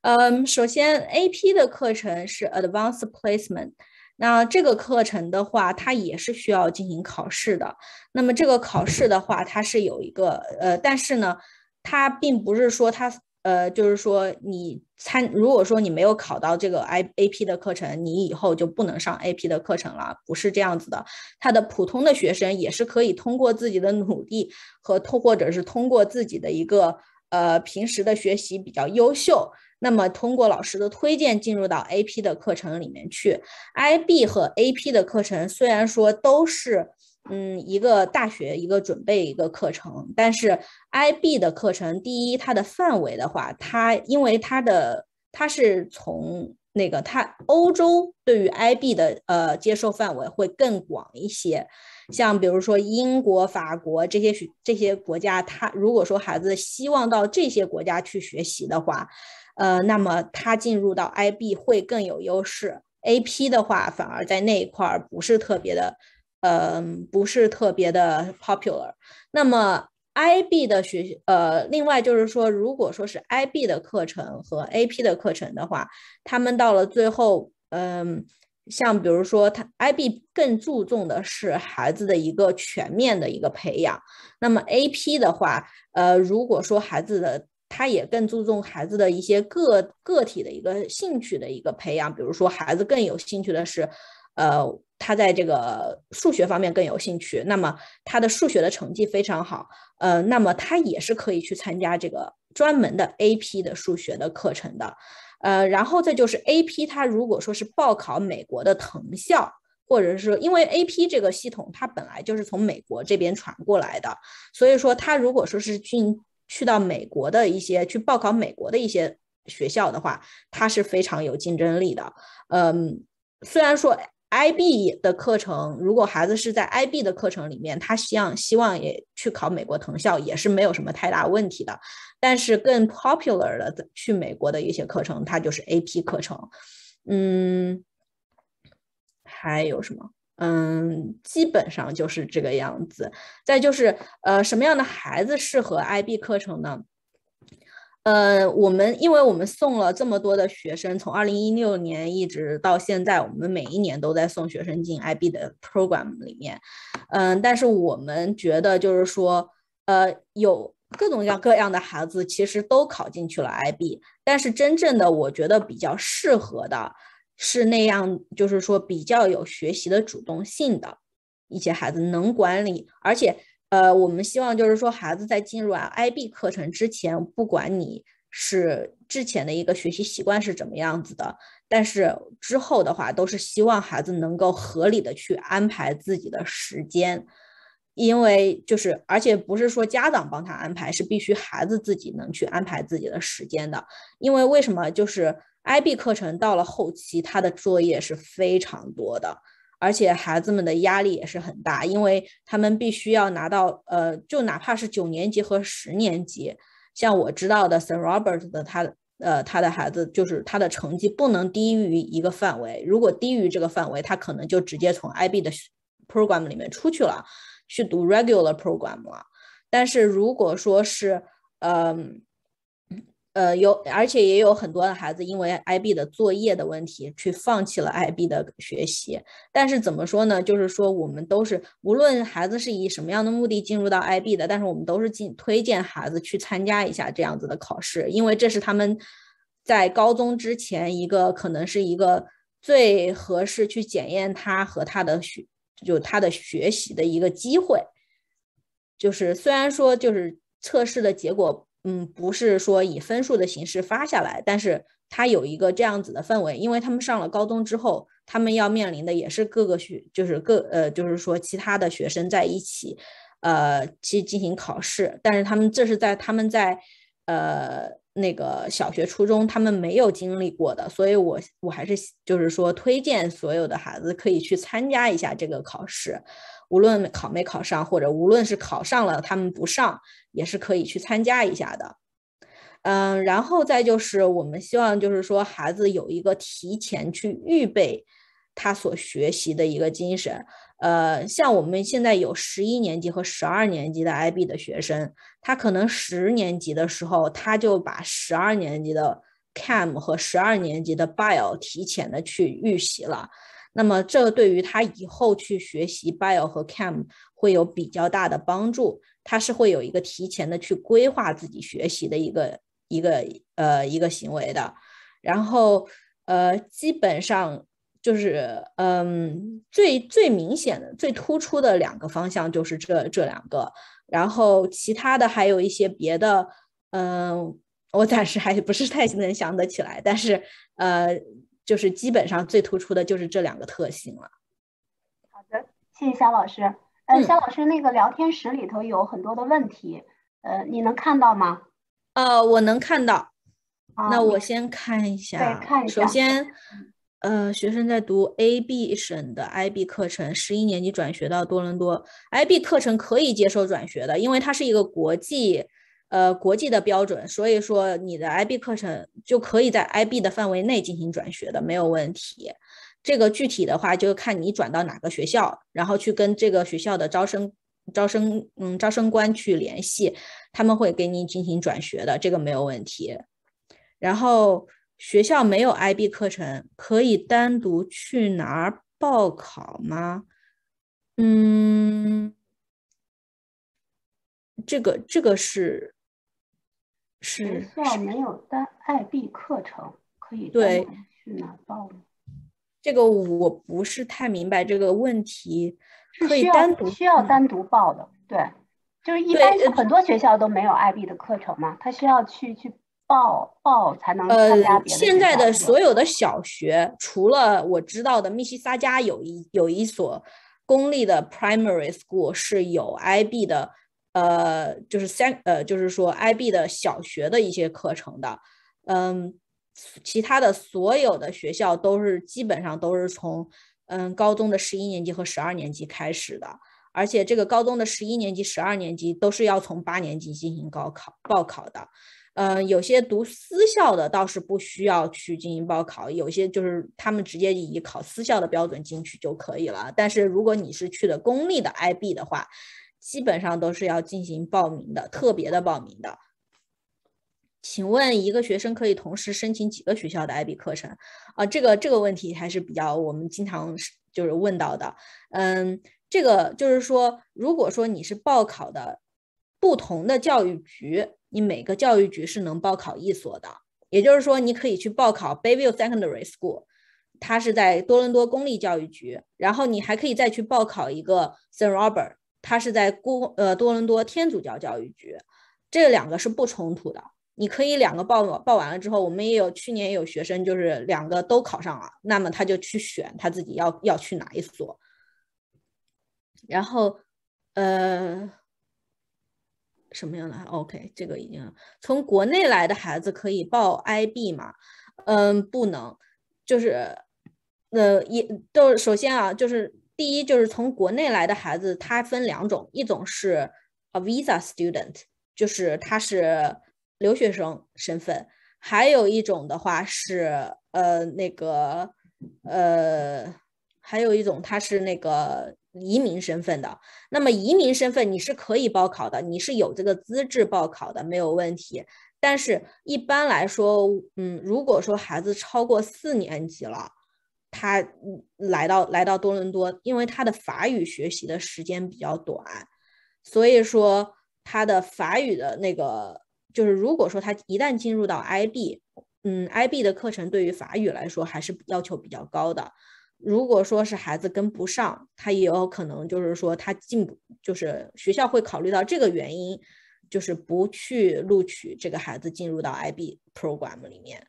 嗯，首先 AP 的课程是 Advanced Placement，那这个课程的话，它也是需要进行考试的。那么这个考试的话，它是有一个呃，但是呢，它并不是说它。呃，就是说，你参如果说你没有考到这个 IAP 的课程，你以后就不能上 AP 的课程了，不是这样子的。他的普通的学生也是可以通过自己的努力和通，或者是通过自己的一个呃平时的学习比较优秀，那么通过老师的推荐进入到 AP 的课程里面去。IB 和 AP 的课程虽然说都是嗯一个大学一个准备一个课程，但是。IB 的课程，第一，它的范围的话，它因为它的它是从那个它欧洲对于 IB 的呃接受范围会更广一些，像比如说英国、法国这些学这些国家，它如果说孩子希望到这些国家去学习的话，呃，那么他进入到 IB 会更有优势。AP 的话，反而在那一块儿不是特别的，嗯，不是特别的 popular。那么。IB 的学习，呃，另外就是说，如果说是 IB 的课程和 AP 的课程的话，他们到了最后，嗯，像比如说，他 IB 更注重的是孩子的一个全面的一个培养，那么 AP 的话，呃，如果说孩子的他也更注重孩子的一些个个体的一个兴趣的一个培养，比如说孩子更有兴趣的是。呃，他在这个数学方面更有兴趣，那么他的数学的成绩非常好，呃，那么他也是可以去参加这个专门的 AP 的数学的课程的，呃，然后再就是 AP，他如果说是报考美国的藤校，或者是说，因为 AP 这个系统它本来就是从美国这边传过来的，所以说他如果说是进去到美国的一些去报考美国的一些学校的话，它是非常有竞争力的，嗯，虽然说。IB 的课程，如果孩子是在 IB 的课程里面，他希望希望也去考美国藤校，也是没有什么太大问题的。但是更 popular 的去美国的一些课程，它就是 AP 课程。嗯，还有什么？嗯，基本上就是这个样子。再就是，呃，什么样的孩子适合 IB 课程呢？呃，我们因为我们送了这么多的学生，从二零一六年一直到现在，我们每一年都在送学生进 IB 的 program 里面。嗯，但是我们觉得就是说，呃，有各种各样各样的孩子，其实都考进去了 IB。但是真正的，我觉得比较适合的是那样，就是说比较有学习的主动性的一些孩子，能管理，而且。呃，我们希望就是说，孩子在进入啊 IB 课程之前，不管你是之前的一个学习习惯是怎么样子的，但是之后的话，都是希望孩子能够合理的去安排自己的时间，因为就是而且不是说家长帮他安排，是必须孩子自己能去安排自己的时间的，因为为什么就是 IB 课程到了后期，他的作业是非常多的。而且孩子们的压力也是很大，因为他们必须要拿到呃，就哪怕是九年级和十年级，像我知道的 Sir Robert 的他呃他的孩子，就是他的成绩不能低于一个范围，如果低于这个范围，他可能就直接从 IB 的 program 里面出去了，去读 regular program 了。但是如果说是嗯。呃，有，而且也有很多的孩子因为 IB 的作业的问题去放弃了 IB 的学习。但是怎么说呢？就是说，我们都是无论孩子是以什么样的目的进入到 IB 的，但是我们都是进推荐孩子去参加一下这样子的考试，因为这是他们在高中之前一个可能是一个最合适去检验他和他的学就他的学习的一个机会。就是虽然说，就是测试的结果。嗯，不是说以分数的形式发下来，但是它有一个这样子的氛围，因为他们上了高中之后，他们要面临的也是各个学，就是各呃，就是说其他的学生在一起，呃，去进行考试，但是他们这是在他们在呃。那个小学、初中他们没有经历过的，所以，我我还是就是说，推荐所有的孩子可以去参加一下这个考试，无论考没考上，或者无论是考上了他们不上，也是可以去参加一下的。嗯，然后再就是，我们希望就是说，孩子有一个提前去预备他所学习的一个精神。呃，像我们现在有十一年级和十二年级的 IB 的学生，他可能十年级的时候，他就把十二年级的 c a m 和十二年级的 Bio 提前的去预习了。那么，这对于他以后去学习 Bio 和 c a m 会有比较大的帮助。他是会有一个提前的去规划自己学习的一个一个呃一个行为的。然后呃，基本上。就是嗯，最最明显的、最突出的两个方向就是这这两个，然后其他的还有一些别的，嗯，我暂时还不是太能想得起来，但是呃，就是基本上最突出的就是这两个特性了。好的，谢谢肖老师。嗯，肖老师，那个聊天室里头有很多的问题，呃，你能看到吗？呃，我能看到。那我先看一下。对，看一下。首先。呃，学生在读 A、B 省的 IB 课程，十一年级转学到多伦多。IB 课程可以接受转学的，因为它是一个国际，呃，国际的标准，所以说你的 IB 课程就可以在 IB 的范围内进行转学的，没有问题。这个具体的话就看你转到哪个学校，然后去跟这个学校的招生招生，嗯，招生官去联系，他们会给你进行转学的，这个没有问题。然后。学校没有 IB 课程，可以单独去哪儿报考吗？嗯，这个这个是是学校没有单 IB 课程可以对去哪报？这个我不是太明白这个问题，是需要需要单独报的，对，就是一般很多学校都没有 IB 的课程嘛，他需要去去。报报才能参加别的。呃，现在的所有的小学，除了我知道的密西萨加有一有一所公立的 primary school 是有 IB 的，呃，就是三呃，就是说 IB 的小学的一些课程的。嗯，其他的所有的学校都是基本上都是从嗯高中的十一年级和十二年级开始的，而且这个高中的十一年级、十二年级都是要从八年级进行高考报考的。嗯，有些读私校的倒是不需要去进行报考，有些就是他们直接以考私校的标准进去就可以了。但是如果你是去的公立的 IB 的话，基本上都是要进行报名的，特别的报名的。请问一个学生可以同时申请几个学校的 IB 课程？啊，这个这个问题还是比较我们经常就是问到的。嗯，这个就是说，如果说你是报考的。不同的教育局，你每个教育局是能报考一所的，也就是说，你可以去报考 Bayview Secondary School，它是在多伦多公立教育局，然后你还可以再去报考一个 St. Robert，它是在公呃多伦多天主教教育局，这两个是不冲突的，你可以两个报报完了之后，我们也有去年有学生就是两个都考上了，那么他就去选他自己要要去哪一所，然后呃。什么样的？OK，这个已经从国内来的孩子可以报 IB 吗？嗯，不能，就是呃，也都首先啊，就是第一就是从国内来的孩子，他分两种，一种是 a visa student，就是他是留学生身份，还有一种的话是呃那个呃，还有一种他是那个。移民身份的，那么移民身份你是可以报考的，你是有这个资质报考的，没有问题。但是一般来说，嗯，如果说孩子超过四年级了，他来到来到多伦多，因为他的法语学习的时间比较短，所以说他的法语的那个，就是如果说他一旦进入到 IB，嗯，IB 的课程对于法语来说还是要求比较高的。如果说是孩子跟不上，他也有可能就是说他进不，就是学校会考虑到这个原因，就是不去录取这个孩子进入到 IB program 里面。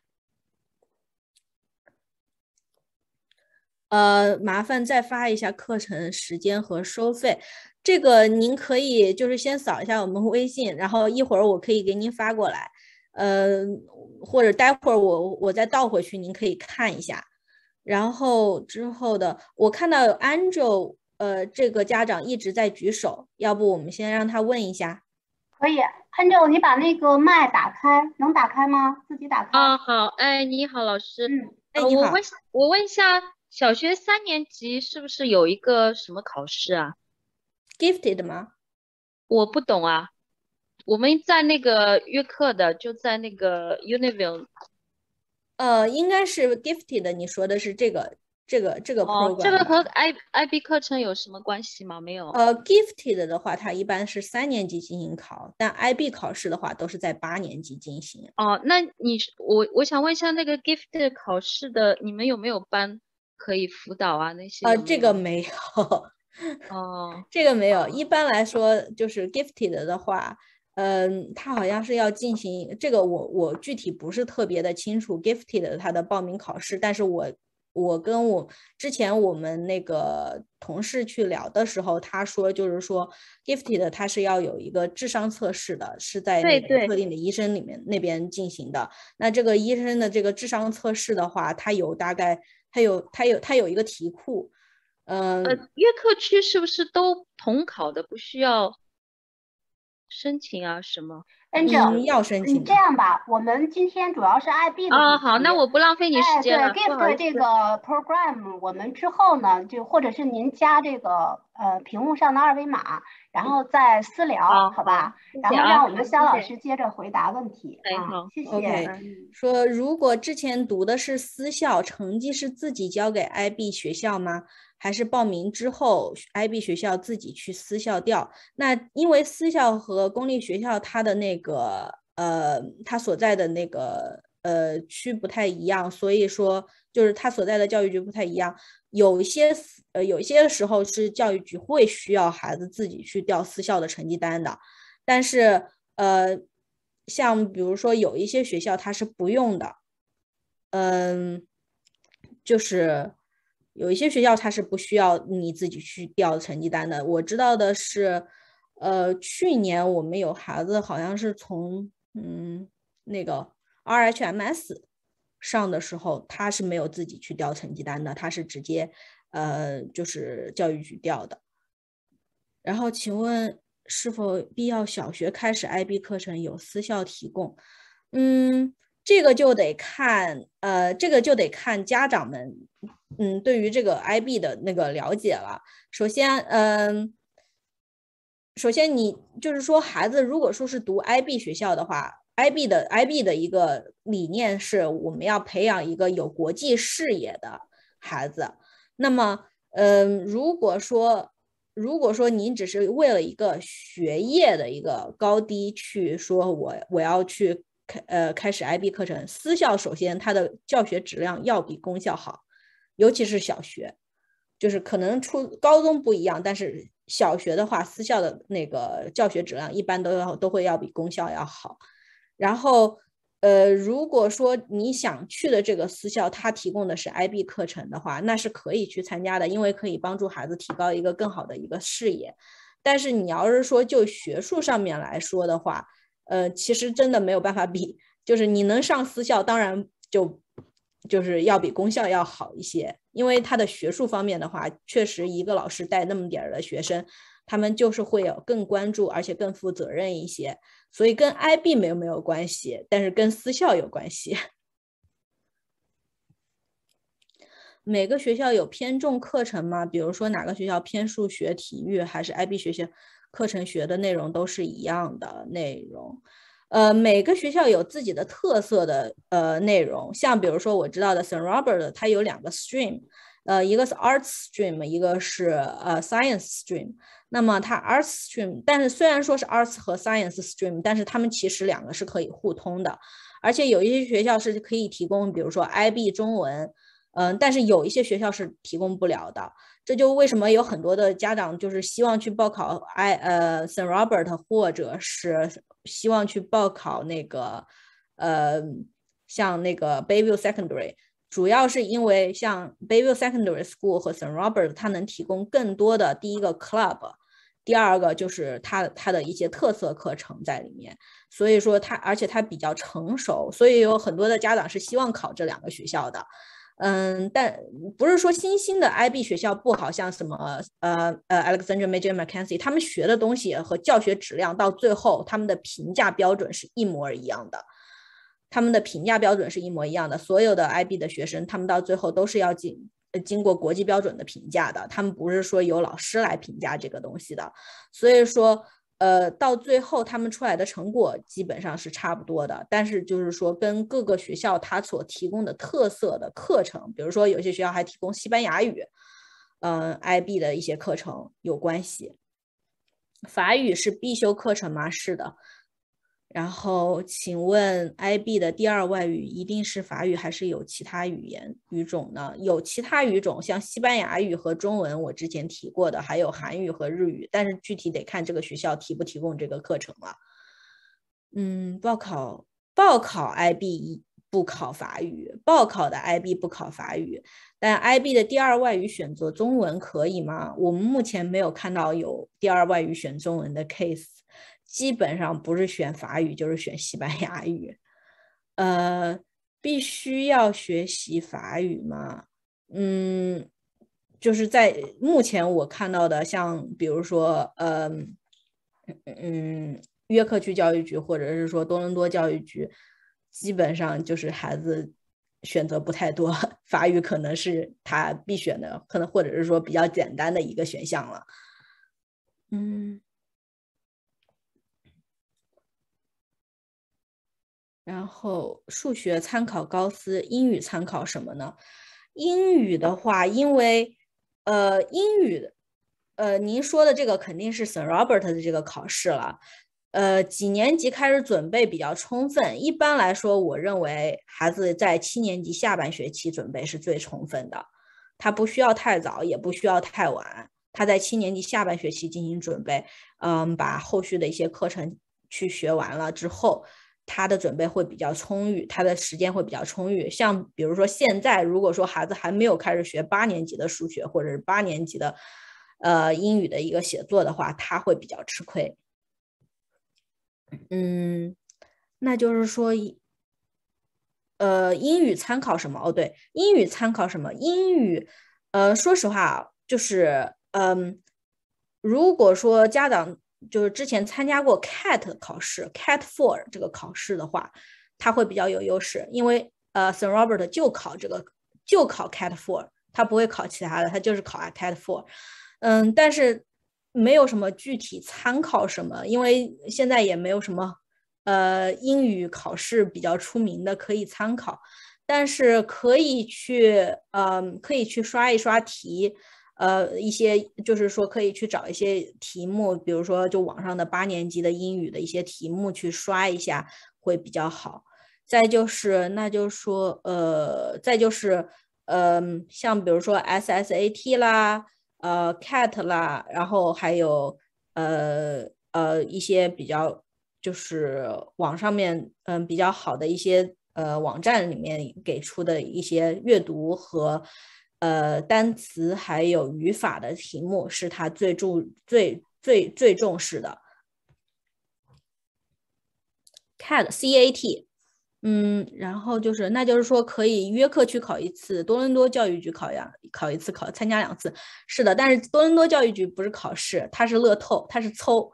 呃，麻烦再发一下课程时间和收费，这个您可以就是先扫一下我们微信，然后一会儿我可以给您发过来，呃，或者待会儿我我再倒回去，您可以看一下。然后之后的，我看到 Angel，呃，这个家长一直在举手，要不我们先让他问一下？可以，Angel，你把那个麦打开，能打开吗？自己打开。啊，好，哎，你好，老师。嗯，哎，你好。我问，我问一下，小学三年级是不是有一个什么考试啊？Gifted 吗？我不懂啊。我们在那个约课的，就在那个 Univille。呃，应该是 gifted，你说的是这个，这个，这个 program。这个和 I IB 课程有什么关系吗？没有。呃，gifted 的话，它一般是三年级进行考，但 IB 考试的话都是在八年级进行。哦，那你是我，我想问一下那个 gifted 考试的，你们有没有班可以辅导啊？那些？呃，这个没有。哦，这个没有。一般来说，就是 gifted 的话。嗯，他好像是要进行这个，我我具体不是特别的清楚。Gifted 他的报名考试，但是我我跟我之前我们那个同事去聊的时候，他说就是说，Gifted 他是要有一个智商测试的，是在特定的医生里面那边进行的。那这个医生的这个智商测试的话，他有大概他有他有他有一个题库，嗯，约克区是不是都统考的，不需要？申请啊什么？你要申请？这样吧，我们今天主要是 IB 的。啊好，那我不浪费你时间了。对，Give 的这个 program，我们之后呢，就或者是您加这个呃屏幕上的二维码，然后再私聊，好吧？然后让我们肖老师接着回答问题啊。谢谢。OK，说如果之前读的是私校，成绩是自己交给 IB 学校吗？还是报名之后，IB 学校自己去私校调。那因为私校和公立学校它的那个呃，它所在的那个呃区不太一样，所以说就是它所在的教育局不太一样。有一些呃，有一些时候是教育局会需要孩子自己去调私校的成绩单的，但是呃，像比如说有一些学校它是不用的，嗯，就是。有一些学校它是不需要你自己去调成绩单的。我知道的是，呃，去年我们有孩子好像是从嗯那个 R H M S 上的时候，他是没有自己去调成绩单的，他是直接呃就是教育局调的。然后，请问是否必要？小学开始 IB 课程有私校提供？嗯。这个就得看，呃，这个就得看家长们，嗯，对于这个 IB 的那个了解了。首先，嗯，首先你就是说，孩子如果说是读 IB 学校的话，IB 的 IB 的一个理念是，我们要培养一个有国际视野的孩子。那么，嗯，如果说，如果说您只是为了一个学业的一个高低去说，我我要去。开呃，开始 IB 课程，私校首先它的教学质量要比公校好，尤其是小学，就是可能初高中不一样，但是小学的话，私校的那个教学质量一般都要都会要比公校要好。然后呃，如果说你想去的这个私校，它提供的是 IB 课程的话，那是可以去参加的，因为可以帮助孩子提高一个更好的一个视野。但是你要是说就学术上面来说的话，呃，其实真的没有办法比，就是你能上私校，当然就就是要比公校要好一些，因为他的学术方面的话，确实一个老师带那么点儿的学生，他们就是会有更关注，而且更负责任一些。所以跟 IB 没有没有关系，但是跟私校有关系。每个学校有偏重课程吗？比如说哪个学校偏数学、体育，还是 IB 学习？课程学的内容都是一样的内容，呃，每个学校有自己的特色的呃内容，像比如说我知道的 Saint Robert，它有两个 stream，呃，一个是 arts stream，一个是呃 science stream。那么它 arts stream，但是虽然说是 arts 和 science stream，但是他们其实两个是可以互通的，而且有一些学校是可以提供，比如说 IB 中文。嗯，但是有一些学校是提供不了的，这就为什么有很多的家长就是希望去报考 i 呃 s a n t Robert，或者是希望去报考那个呃像那个 Bayview Secondary，主要是因为像 Bayview Secondary School 和 s a n t Robert，它能提供更多的第一个 club，第二个就是它它的一些特色课程在里面，所以说它而且它比较成熟，所以有很多的家长是希望考这两个学校的。嗯，但不是说新兴的 IB 学校不好，像什么呃呃 Alexander Major Mackenzie，他们学的东西和教学质量到最后他们的评价标准是一模一样的，他们的评价标准是一模一样的。所有的 IB 的学生，他们到最后都是要经经过国际标准的评价的，他们不是说由老师来评价这个东西的，所以说。呃，到最后他们出来的成果基本上是差不多的，但是就是说跟各个学校它所提供的特色的课程，比如说有些学校还提供西班牙语，嗯，IB 的一些课程有关系。法语是必修课程吗？是的。然后，请问 IB 的第二外语一定是法语，还是有其他语言语种呢？有其他语种，像西班牙语和中文，我之前提过的，还有韩语和日语，但是具体得看这个学校提不提供这个课程了。嗯，报考报考 IB 不考法语，报考的 IB 不考法语，但 IB 的第二外语选择中文可以吗？我们目前没有看到有第二外语选中文的 case。基本上不是选法语就是选西班牙语，呃，必须要学习法语吗？嗯，就是在目前我看到的，像比如说，呃，嗯，约克区教育局或者是说多伦多教育局，基本上就是孩子选择不太多，法语可能是他必选的，可能或者是说比较简单的一个选项了，嗯。然后数学参考高斯，英语参考什么呢？英语的话，因为呃，英语呃，您说的这个肯定是 Sir Robert 的这个考试了。呃，几年级开始准备比较充分？一般来说，我认为孩子在七年级下半学期准备是最充分的。他不需要太早，也不需要太晚。他在七年级下半学期进行准备，嗯，把后续的一些课程去学完了之后。他的准备会比较充裕，他的时间会比较充裕。像比如说，现在如果说孩子还没有开始学八年级的数学，或者是八年级的，呃，英语的一个写作的话，他会比较吃亏。嗯，那就是说，呃，英语参考什么？哦，对，英语参考什么？英语，呃，说实话，就是，嗯，如果说家长。就是之前参加过 CAT 考试，CAT four 这个考试的话，他会比较有优势，因为呃，Sir Robert 就考这个，就考 CAT four，他不会考其他的，他就是考啊 CAT four，嗯，但是没有什么具体参考什么，因为现在也没有什么呃英语考试比较出名的可以参考，但是可以去呃可以去刷一刷题。呃，一些就是说可以去找一些题目，比如说就网上的八年级的英语的一些题目去刷一下会比较好。再就是，那就说呃，再就是呃，像比如说 SSAT 啦，呃，CAT 啦，然后还有呃呃一些比较就是网上面嗯比较好的一些呃网站里面给出的一些阅读和。呃，单词还有语法的题目是他最注最最最重视的。cat，c a t，嗯，然后就是，那就是说可以约克去考一次，多伦多教育局考呀，考一次考参加两次，是的。但是多伦多教育局不是考试，它是乐透，它是抽，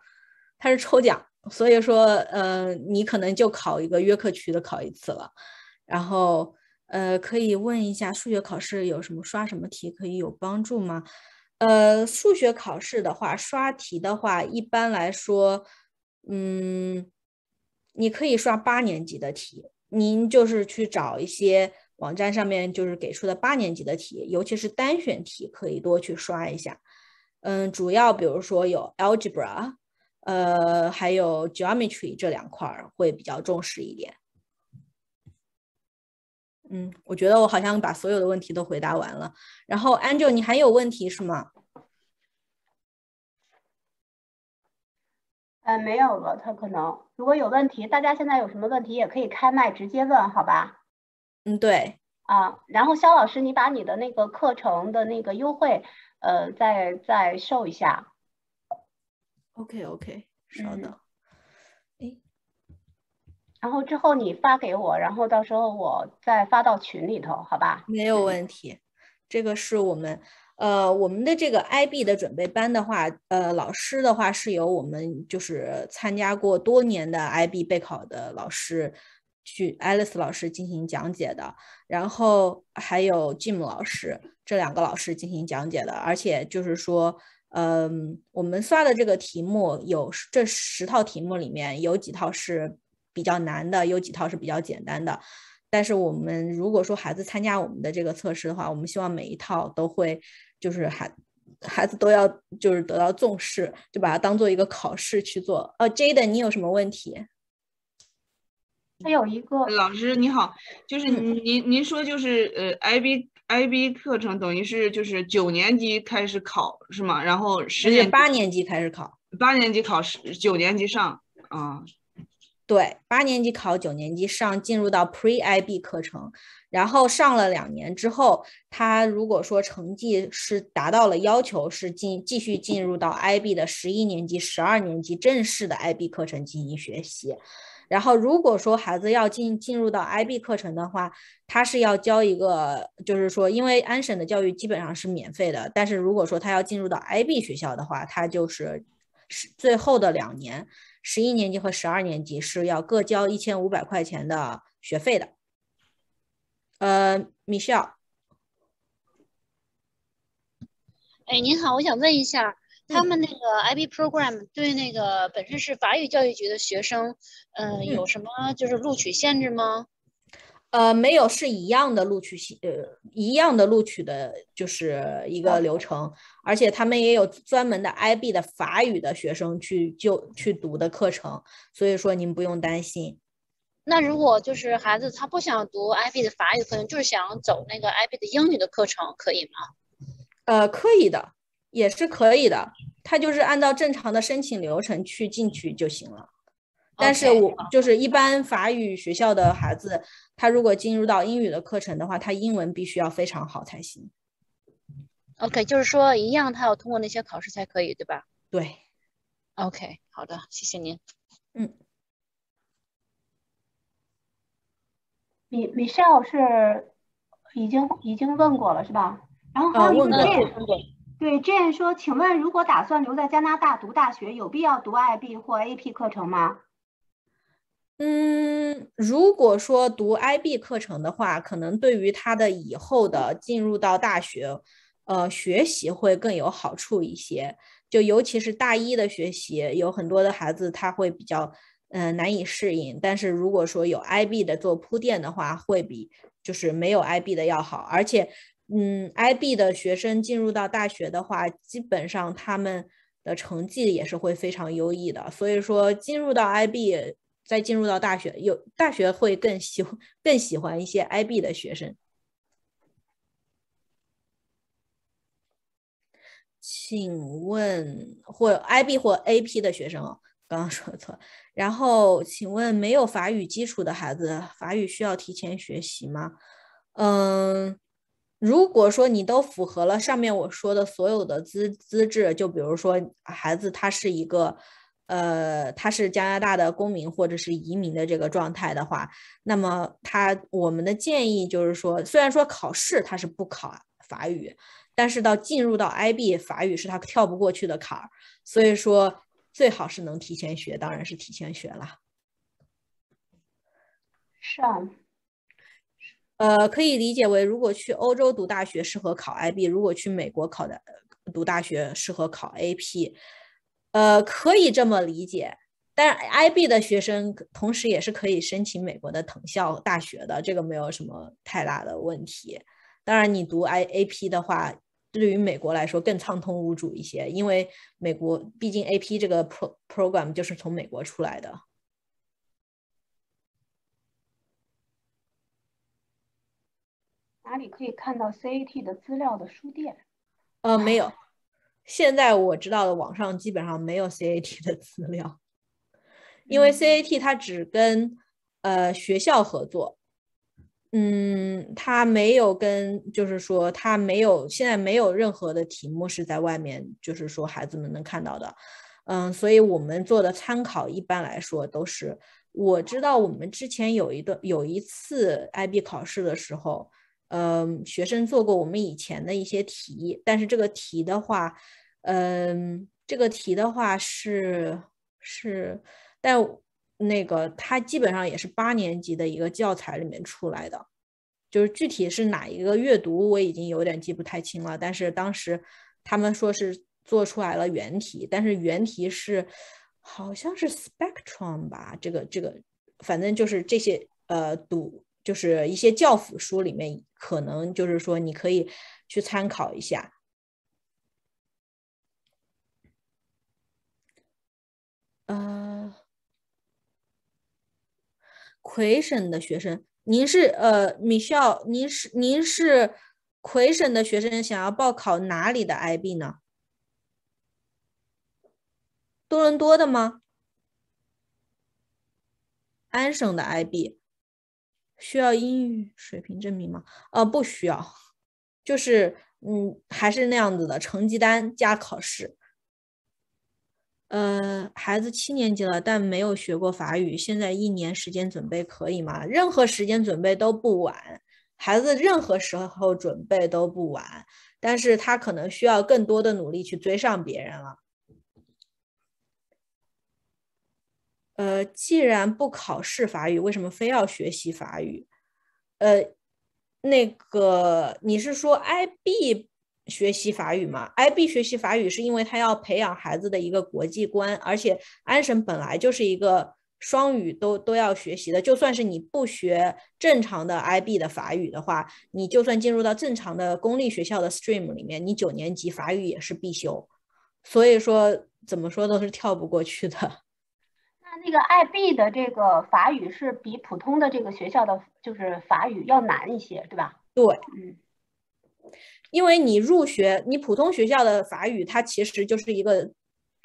它是抽奖。所以说，呃，你可能就考一个约克区的考一次了，然后。呃，可以问一下数学考试有什么刷什么题可以有帮助吗？呃，数学考试的话，刷题的话，一般来说，嗯，你可以刷八年级的题。您就是去找一些网站上面就是给出的八年级的题，尤其是单选题，可以多去刷一下。嗯，主要比如说有 algebra，呃，还有 geometry 这两块儿会比较重视一点。嗯，我觉得我好像把所有的问题都回答完了。然后，Angel，你还有问题是吗？嗯，没有了。他可能如果有问题，大家现在有什么问题也可以开麦直接问，好吧？嗯，对。啊，然后肖老师，你把你的那个课程的那个优惠，呃，再再售一下。OK，OK，稍等。然后之后你发给我，然后到时候我再发到群里头，好吧？没有问题，这个是我们，呃，我们的这个 IB 的准备班的话，呃，老师的话是由我们就是参加过多年的 IB 备考的老师，去 Alice 老师进行讲解的，然后还有 Jim 老师这两个老师进行讲解的，而且就是说，嗯，我们刷的这个题目有这十套题目里面有几套是。比较难的有几套是比较简单的，但是我们如果说孩子参加我们的这个测试的话，我们希望每一套都会就是孩孩子都要就是得到重视，就把它当做一个考试去做。呃，Jaden，你有什么问题？还有一个老师你好，就是您您说就是呃 IB IB 课程等于是就是九年级开始考是吗？然后十年八年级开始考，八年级考，十九年级上啊。对，八年级考，九年级上，进入到 Pre IB 课程，然后上了两年之后，他如果说成绩是达到了要求，是进继续进入到 IB 的十一年级、十二年级正式的 IB 课程进行学习。然后如果说孩子要进进入到 IB 课程的话，他是要交一个，就是说，因为安省的教育基本上是免费的，但是如果说他要进入到 IB 学校的话，他就是最后的两年。十一年级和十二年级是要各交一千五百块钱的学费的。呃，Michelle，哎，您好，我想问一下，他们那个 IB program 对那个本身是法语教育局的学生，嗯，有什么就是录取限制吗？呃，没有是一样的录取呃，一样的录取的就是一个流程，而且他们也有专门的 IB 的法语的学生去就去读的课程，所以说您不用担心。那如果就是孩子他不想读 IB 的法语，课程，就是想走那个 IB 的英语的课程，可以吗？呃，可以的，也是可以的，他就是按照正常的申请流程去进去就行了。但是我就是一般法语学校的孩子，他如果进入到英语的课程的话，他英文必须要非常好才行。OK，就是说一样，他要通过那些考试才可以，对吧？对。OK，好的，谢谢您。嗯。米米歇尔是已经已经问过了是吧？然后还有 Jane 对 Jane 说，请问如果打算留在加拿大读大学，有必要读 IB 或 AP 课程吗？嗯，如果说读 IB 课程的话，可能对于他的以后的进入到大学，呃，学习会更有好处一些。就尤其是大一的学习，有很多的孩子他会比较嗯难以适应。但是如果说有 IB 的做铺垫的话，会比就是没有 IB 的要好。而且，嗯，IB 的学生进入到大学的话，基本上他们的成绩也是会非常优异的。所以说，进入到 IB。再进入到大学，有大学会更喜欢更喜欢一些 IB 的学生。请问或 IB 或 AP 的学生，刚刚说错。然后请问没有法语基础的孩子，法语需要提前学习吗？嗯，如果说你都符合了上面我说的所有的资资质，就比如说孩子他是一个。呃，他是加拿大的公民或者是移民的这个状态的话，那么他我们的建议就是说，虽然说考试他是不考法语，但是到进入到 IB 法语是他跳不过去的坎儿，所以说最好是能提前学，当然是提前学了。啊。呃，可以理解为，如果去欧洲读大学适合考 IB，如果去美国考的读大学适合考 AP。呃，可以这么理解，但 IB 的学生同时也是可以申请美国的藤校大学的，这个没有什么太大的问题。当然，你读 IAP 的话，对于美国来说更畅通无阻一些，因为美国毕竟 AP 这个 pro program 就是从美国出来的。哪里可以看到 CAT 的资料的书店？呃，没有。现在我知道的网上基本上没有 CAT 的资料，因为 CAT 它只跟呃学校合作，嗯，它没有跟，就是说它没有现在没有任何的题目是在外面，就是说孩子们能看到的，嗯，所以我们做的参考一般来说都是我知道我们之前有一段有一次 IB 考试的时候，嗯，学生做过我们以前的一些题，但是这个题的话。嗯，这个题的话是是，但那个它基本上也是八年级的一个教材里面出来的，就是具体是哪一个阅读我已经有点记不太清了。但是当时他们说是做出来了原题，但是原题是好像是 Spectrum 吧，这个这个，反正就是这些呃读就是一些教辅书里面可能就是说你可以去参考一下。呃，魁省的学生，您是呃，米需您是您是魁省的学生，想要报考哪里的 IB 呢？多伦多的吗？安省的 IB 需要英语水平证明吗？呃，不需要，就是嗯，还是那样子的成绩单加考试。呃，孩子七年级了，但没有学过法语，现在一年时间准备可以吗？任何时间准备都不晚，孩子任何时候准备都不晚，但是他可能需要更多的努力去追上别人了。呃，既然不考试法语，为什么非要学习法语？呃，那个你是说 IB？学习法语嘛，IB 学习法语是因为他要培养孩子的一个国际观，而且安省本来就是一个双语都都要学习的，就算是你不学正常的 IB 的法语的话，你就算进入到正常的公立学校的 stream 里面，你九年级法语也是必修，所以说怎么说都是跳不过去的。那那个 IB 的这个法语是比普通的这个学校的就是法语要难一些，对吧？对，嗯。因为你入学，你普通学校的法语，它其实就是一个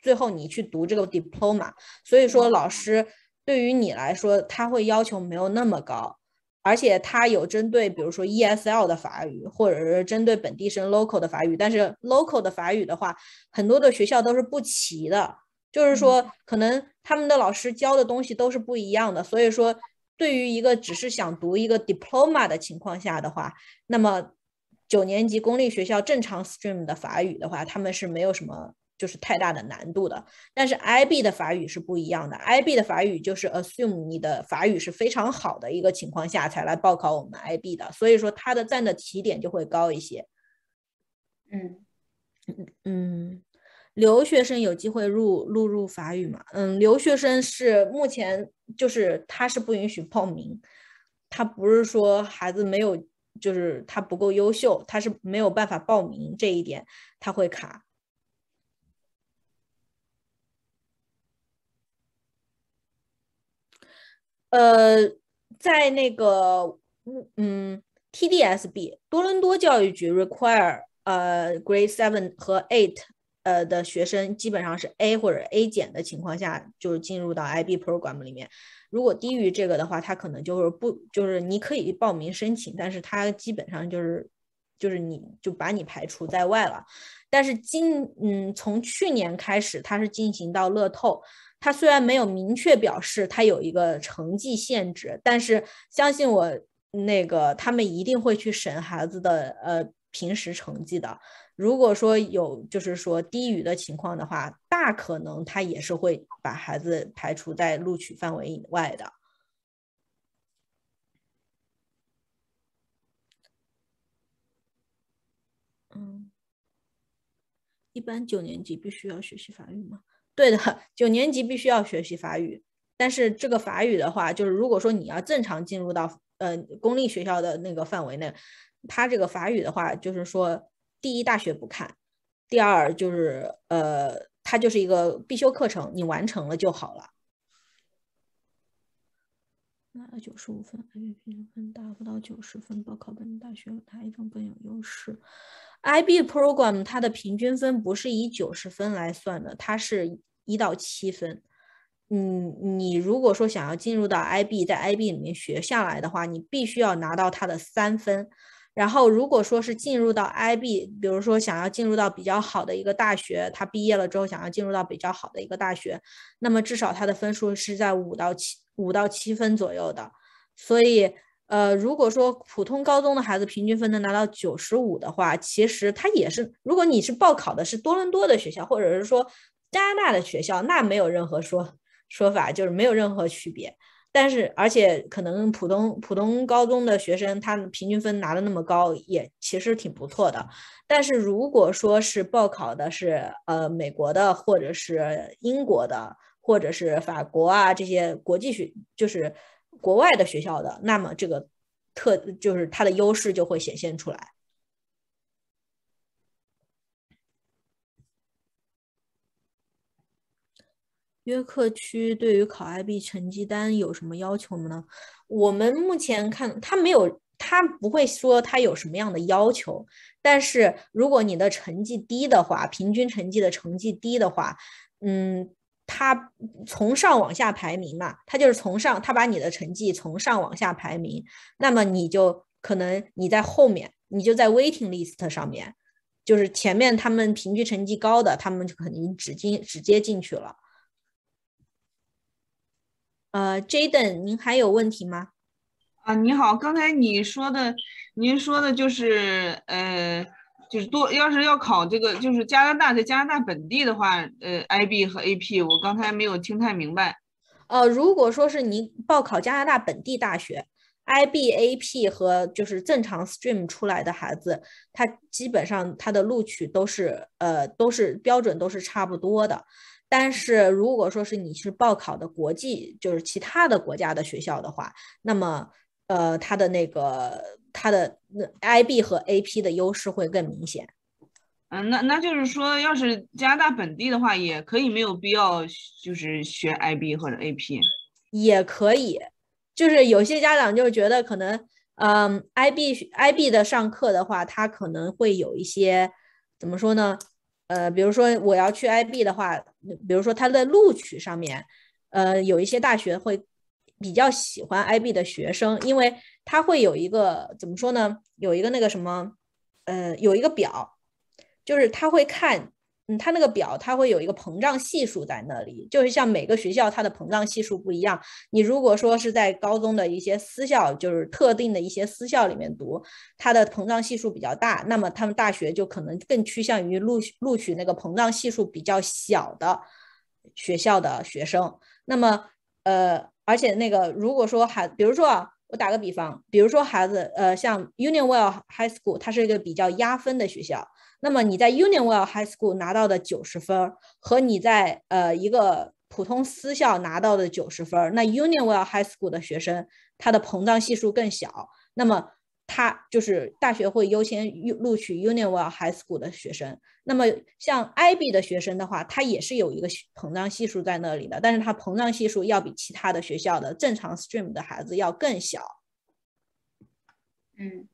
最后你去读这个 diploma，所以说老师对于你来说，他会要求没有那么高，而且他有针对，比如说 ESL 的法语，或者是针对本地生 local 的法语。但是 local 的法语的话，很多的学校都是不齐的，就是说可能他们的老师教的东西都是不一样的。所以说，对于一个只是想读一个 diploma 的情况下的话，那么。九年级公立学校正常 stream 的法语的话，他们是没有什么就是太大的难度的。但是 IB 的法语是不一样的，IB 的法语就是 assume 你的法语是非常好的一个情况下才来报考我们 IB 的，所以说它的赞的起点就会高一些。嗯嗯嗯，留学生有机会入录入法语吗？嗯，留学生是目前就是他是不允许报名，他不是说孩子没有。就是他不够优秀，他是没有办法报名这一点，他会卡。呃，在那个嗯，TDSB 多伦多教育局 require 呃，Grade Seven 和 Eight 呃的学生基本上是 A 或者 A 减的情况下，就是进入到 IB Program 里面。如果低于这个的话，他可能就是不就是你可以报名申请，但是他基本上就是就是你就把你排除在外了。但是今嗯，从去年开始，它是进行到乐透，它虽然没有明确表示它有一个成绩限制，但是相信我，那个他们一定会去审孩子的呃平时成绩的。如果说有就是说低于的情况的话，大可能他也是会把孩子排除在录取范围以外的。嗯，一般九年级必须要学习法语吗？对的，九年级必须要学习法语。但是这个法语的话，就是如果说你要正常进入到呃公立学校的那个范围内，他这个法语的话，就是说。第一，大学不看；第二，就是呃，它就是一个必修课程，你完成了就好了。拿了九十五分，IB 的分达不到九十分，报考本大学哪一种更有优势？IB program 它的平均分不是以九十分来算的，它是一到七分。嗯，你如果说想要进入到 IB，在 IB 里面学下来的话，你必须要拿到它的三分。然后，如果说是进入到 IB，比如说想要进入到比较好的一个大学，他毕业了之后想要进入到比较好的一个大学，那么至少他的分数是在五到七、五到七分左右的。所以，呃，如果说普通高中的孩子平均分能拿到九十五的话，其实他也是，如果你是报考的是多伦多的学校，或者是说加拿大的学校，那没有任何说说法，就是没有任何区别。但是，而且可能普通普通高中的学生，他平均分拿的那么高，也其实挺不错的。但是如果说是报考的是呃美国的，或者是英国的，或者是法国啊这些国际学，就是国外的学校的，那么这个特就是它的优势就会显现出来。约克区对于考 IB 成绩单有什么要求吗？我们目前看他没有，他不会说他有什么样的要求。但是如果你的成绩低的话，平均成绩的成绩低的话，嗯，他从上往下排名嘛，他就是从上，他把你的成绩从上往下排名，那么你就可能你在后面，你就在 waiting list 上面，就是前面他们平均成绩高的，他们就肯定直接直接进去了。呃，Jaden，您还有问题吗？啊，你好，刚才你说的，您说的就是，呃，就是多，要是要考这个，就是加拿大，在加拿大本地的话，呃，IB 和 AP，我刚才没有听太明白。呃，如果说是您报考加拿大本地大学，IB、AP 和就是正常 stream 出来的孩子，他基本上他的录取都是，呃，都是标准都是差不多的。但是如果说是你是报考的国际，就是其他的国家的学校的话，那么呃，他的那个他的那 IB 和 AP 的优势会更明显。嗯，那那就是说，要是加拿大本地的话，也可以没有必要，就是学 IB 或者 AP。也可以，就是有些家长就觉得可能，嗯，IB IB 的上课的话，他可能会有一些怎么说呢？呃，比如说我要去 IB 的话，比如说它的录取上面，呃，有一些大学会比较喜欢 IB 的学生，因为它会有一个怎么说呢？有一个那个什么，呃，有一个表，就是他会看。嗯，它那个表它会有一个膨胀系数在那里，就是像每个学校它的膨胀系数不一样。你如果说是在高中的一些私校，就是特定的一些私校里面读，它的膨胀系数比较大，那么他们大学就可能更趋向于录录取那个膨胀系数比较小的学校的学生。那么，呃，而且那个如果说孩，比如说啊。我打个比方，比如说孩子，呃，像 u n i o n w e l l High School，它是一个比较压分的学校。那么你在 u n i o n w e l l High School 拿到的九十分，和你在呃一个普通私校拿到的九十分，那 u n i o n w e l l High School 的学生他的膨胀系数更小，那么他就是大学会优先录取 u n i o n w e l l High School 的学生。那么像 IB 的学生的话，他也是有一个膨胀系数在那里的，但是他膨胀系数要比其他的学校的正常 Stream 的孩子要更小。嗯。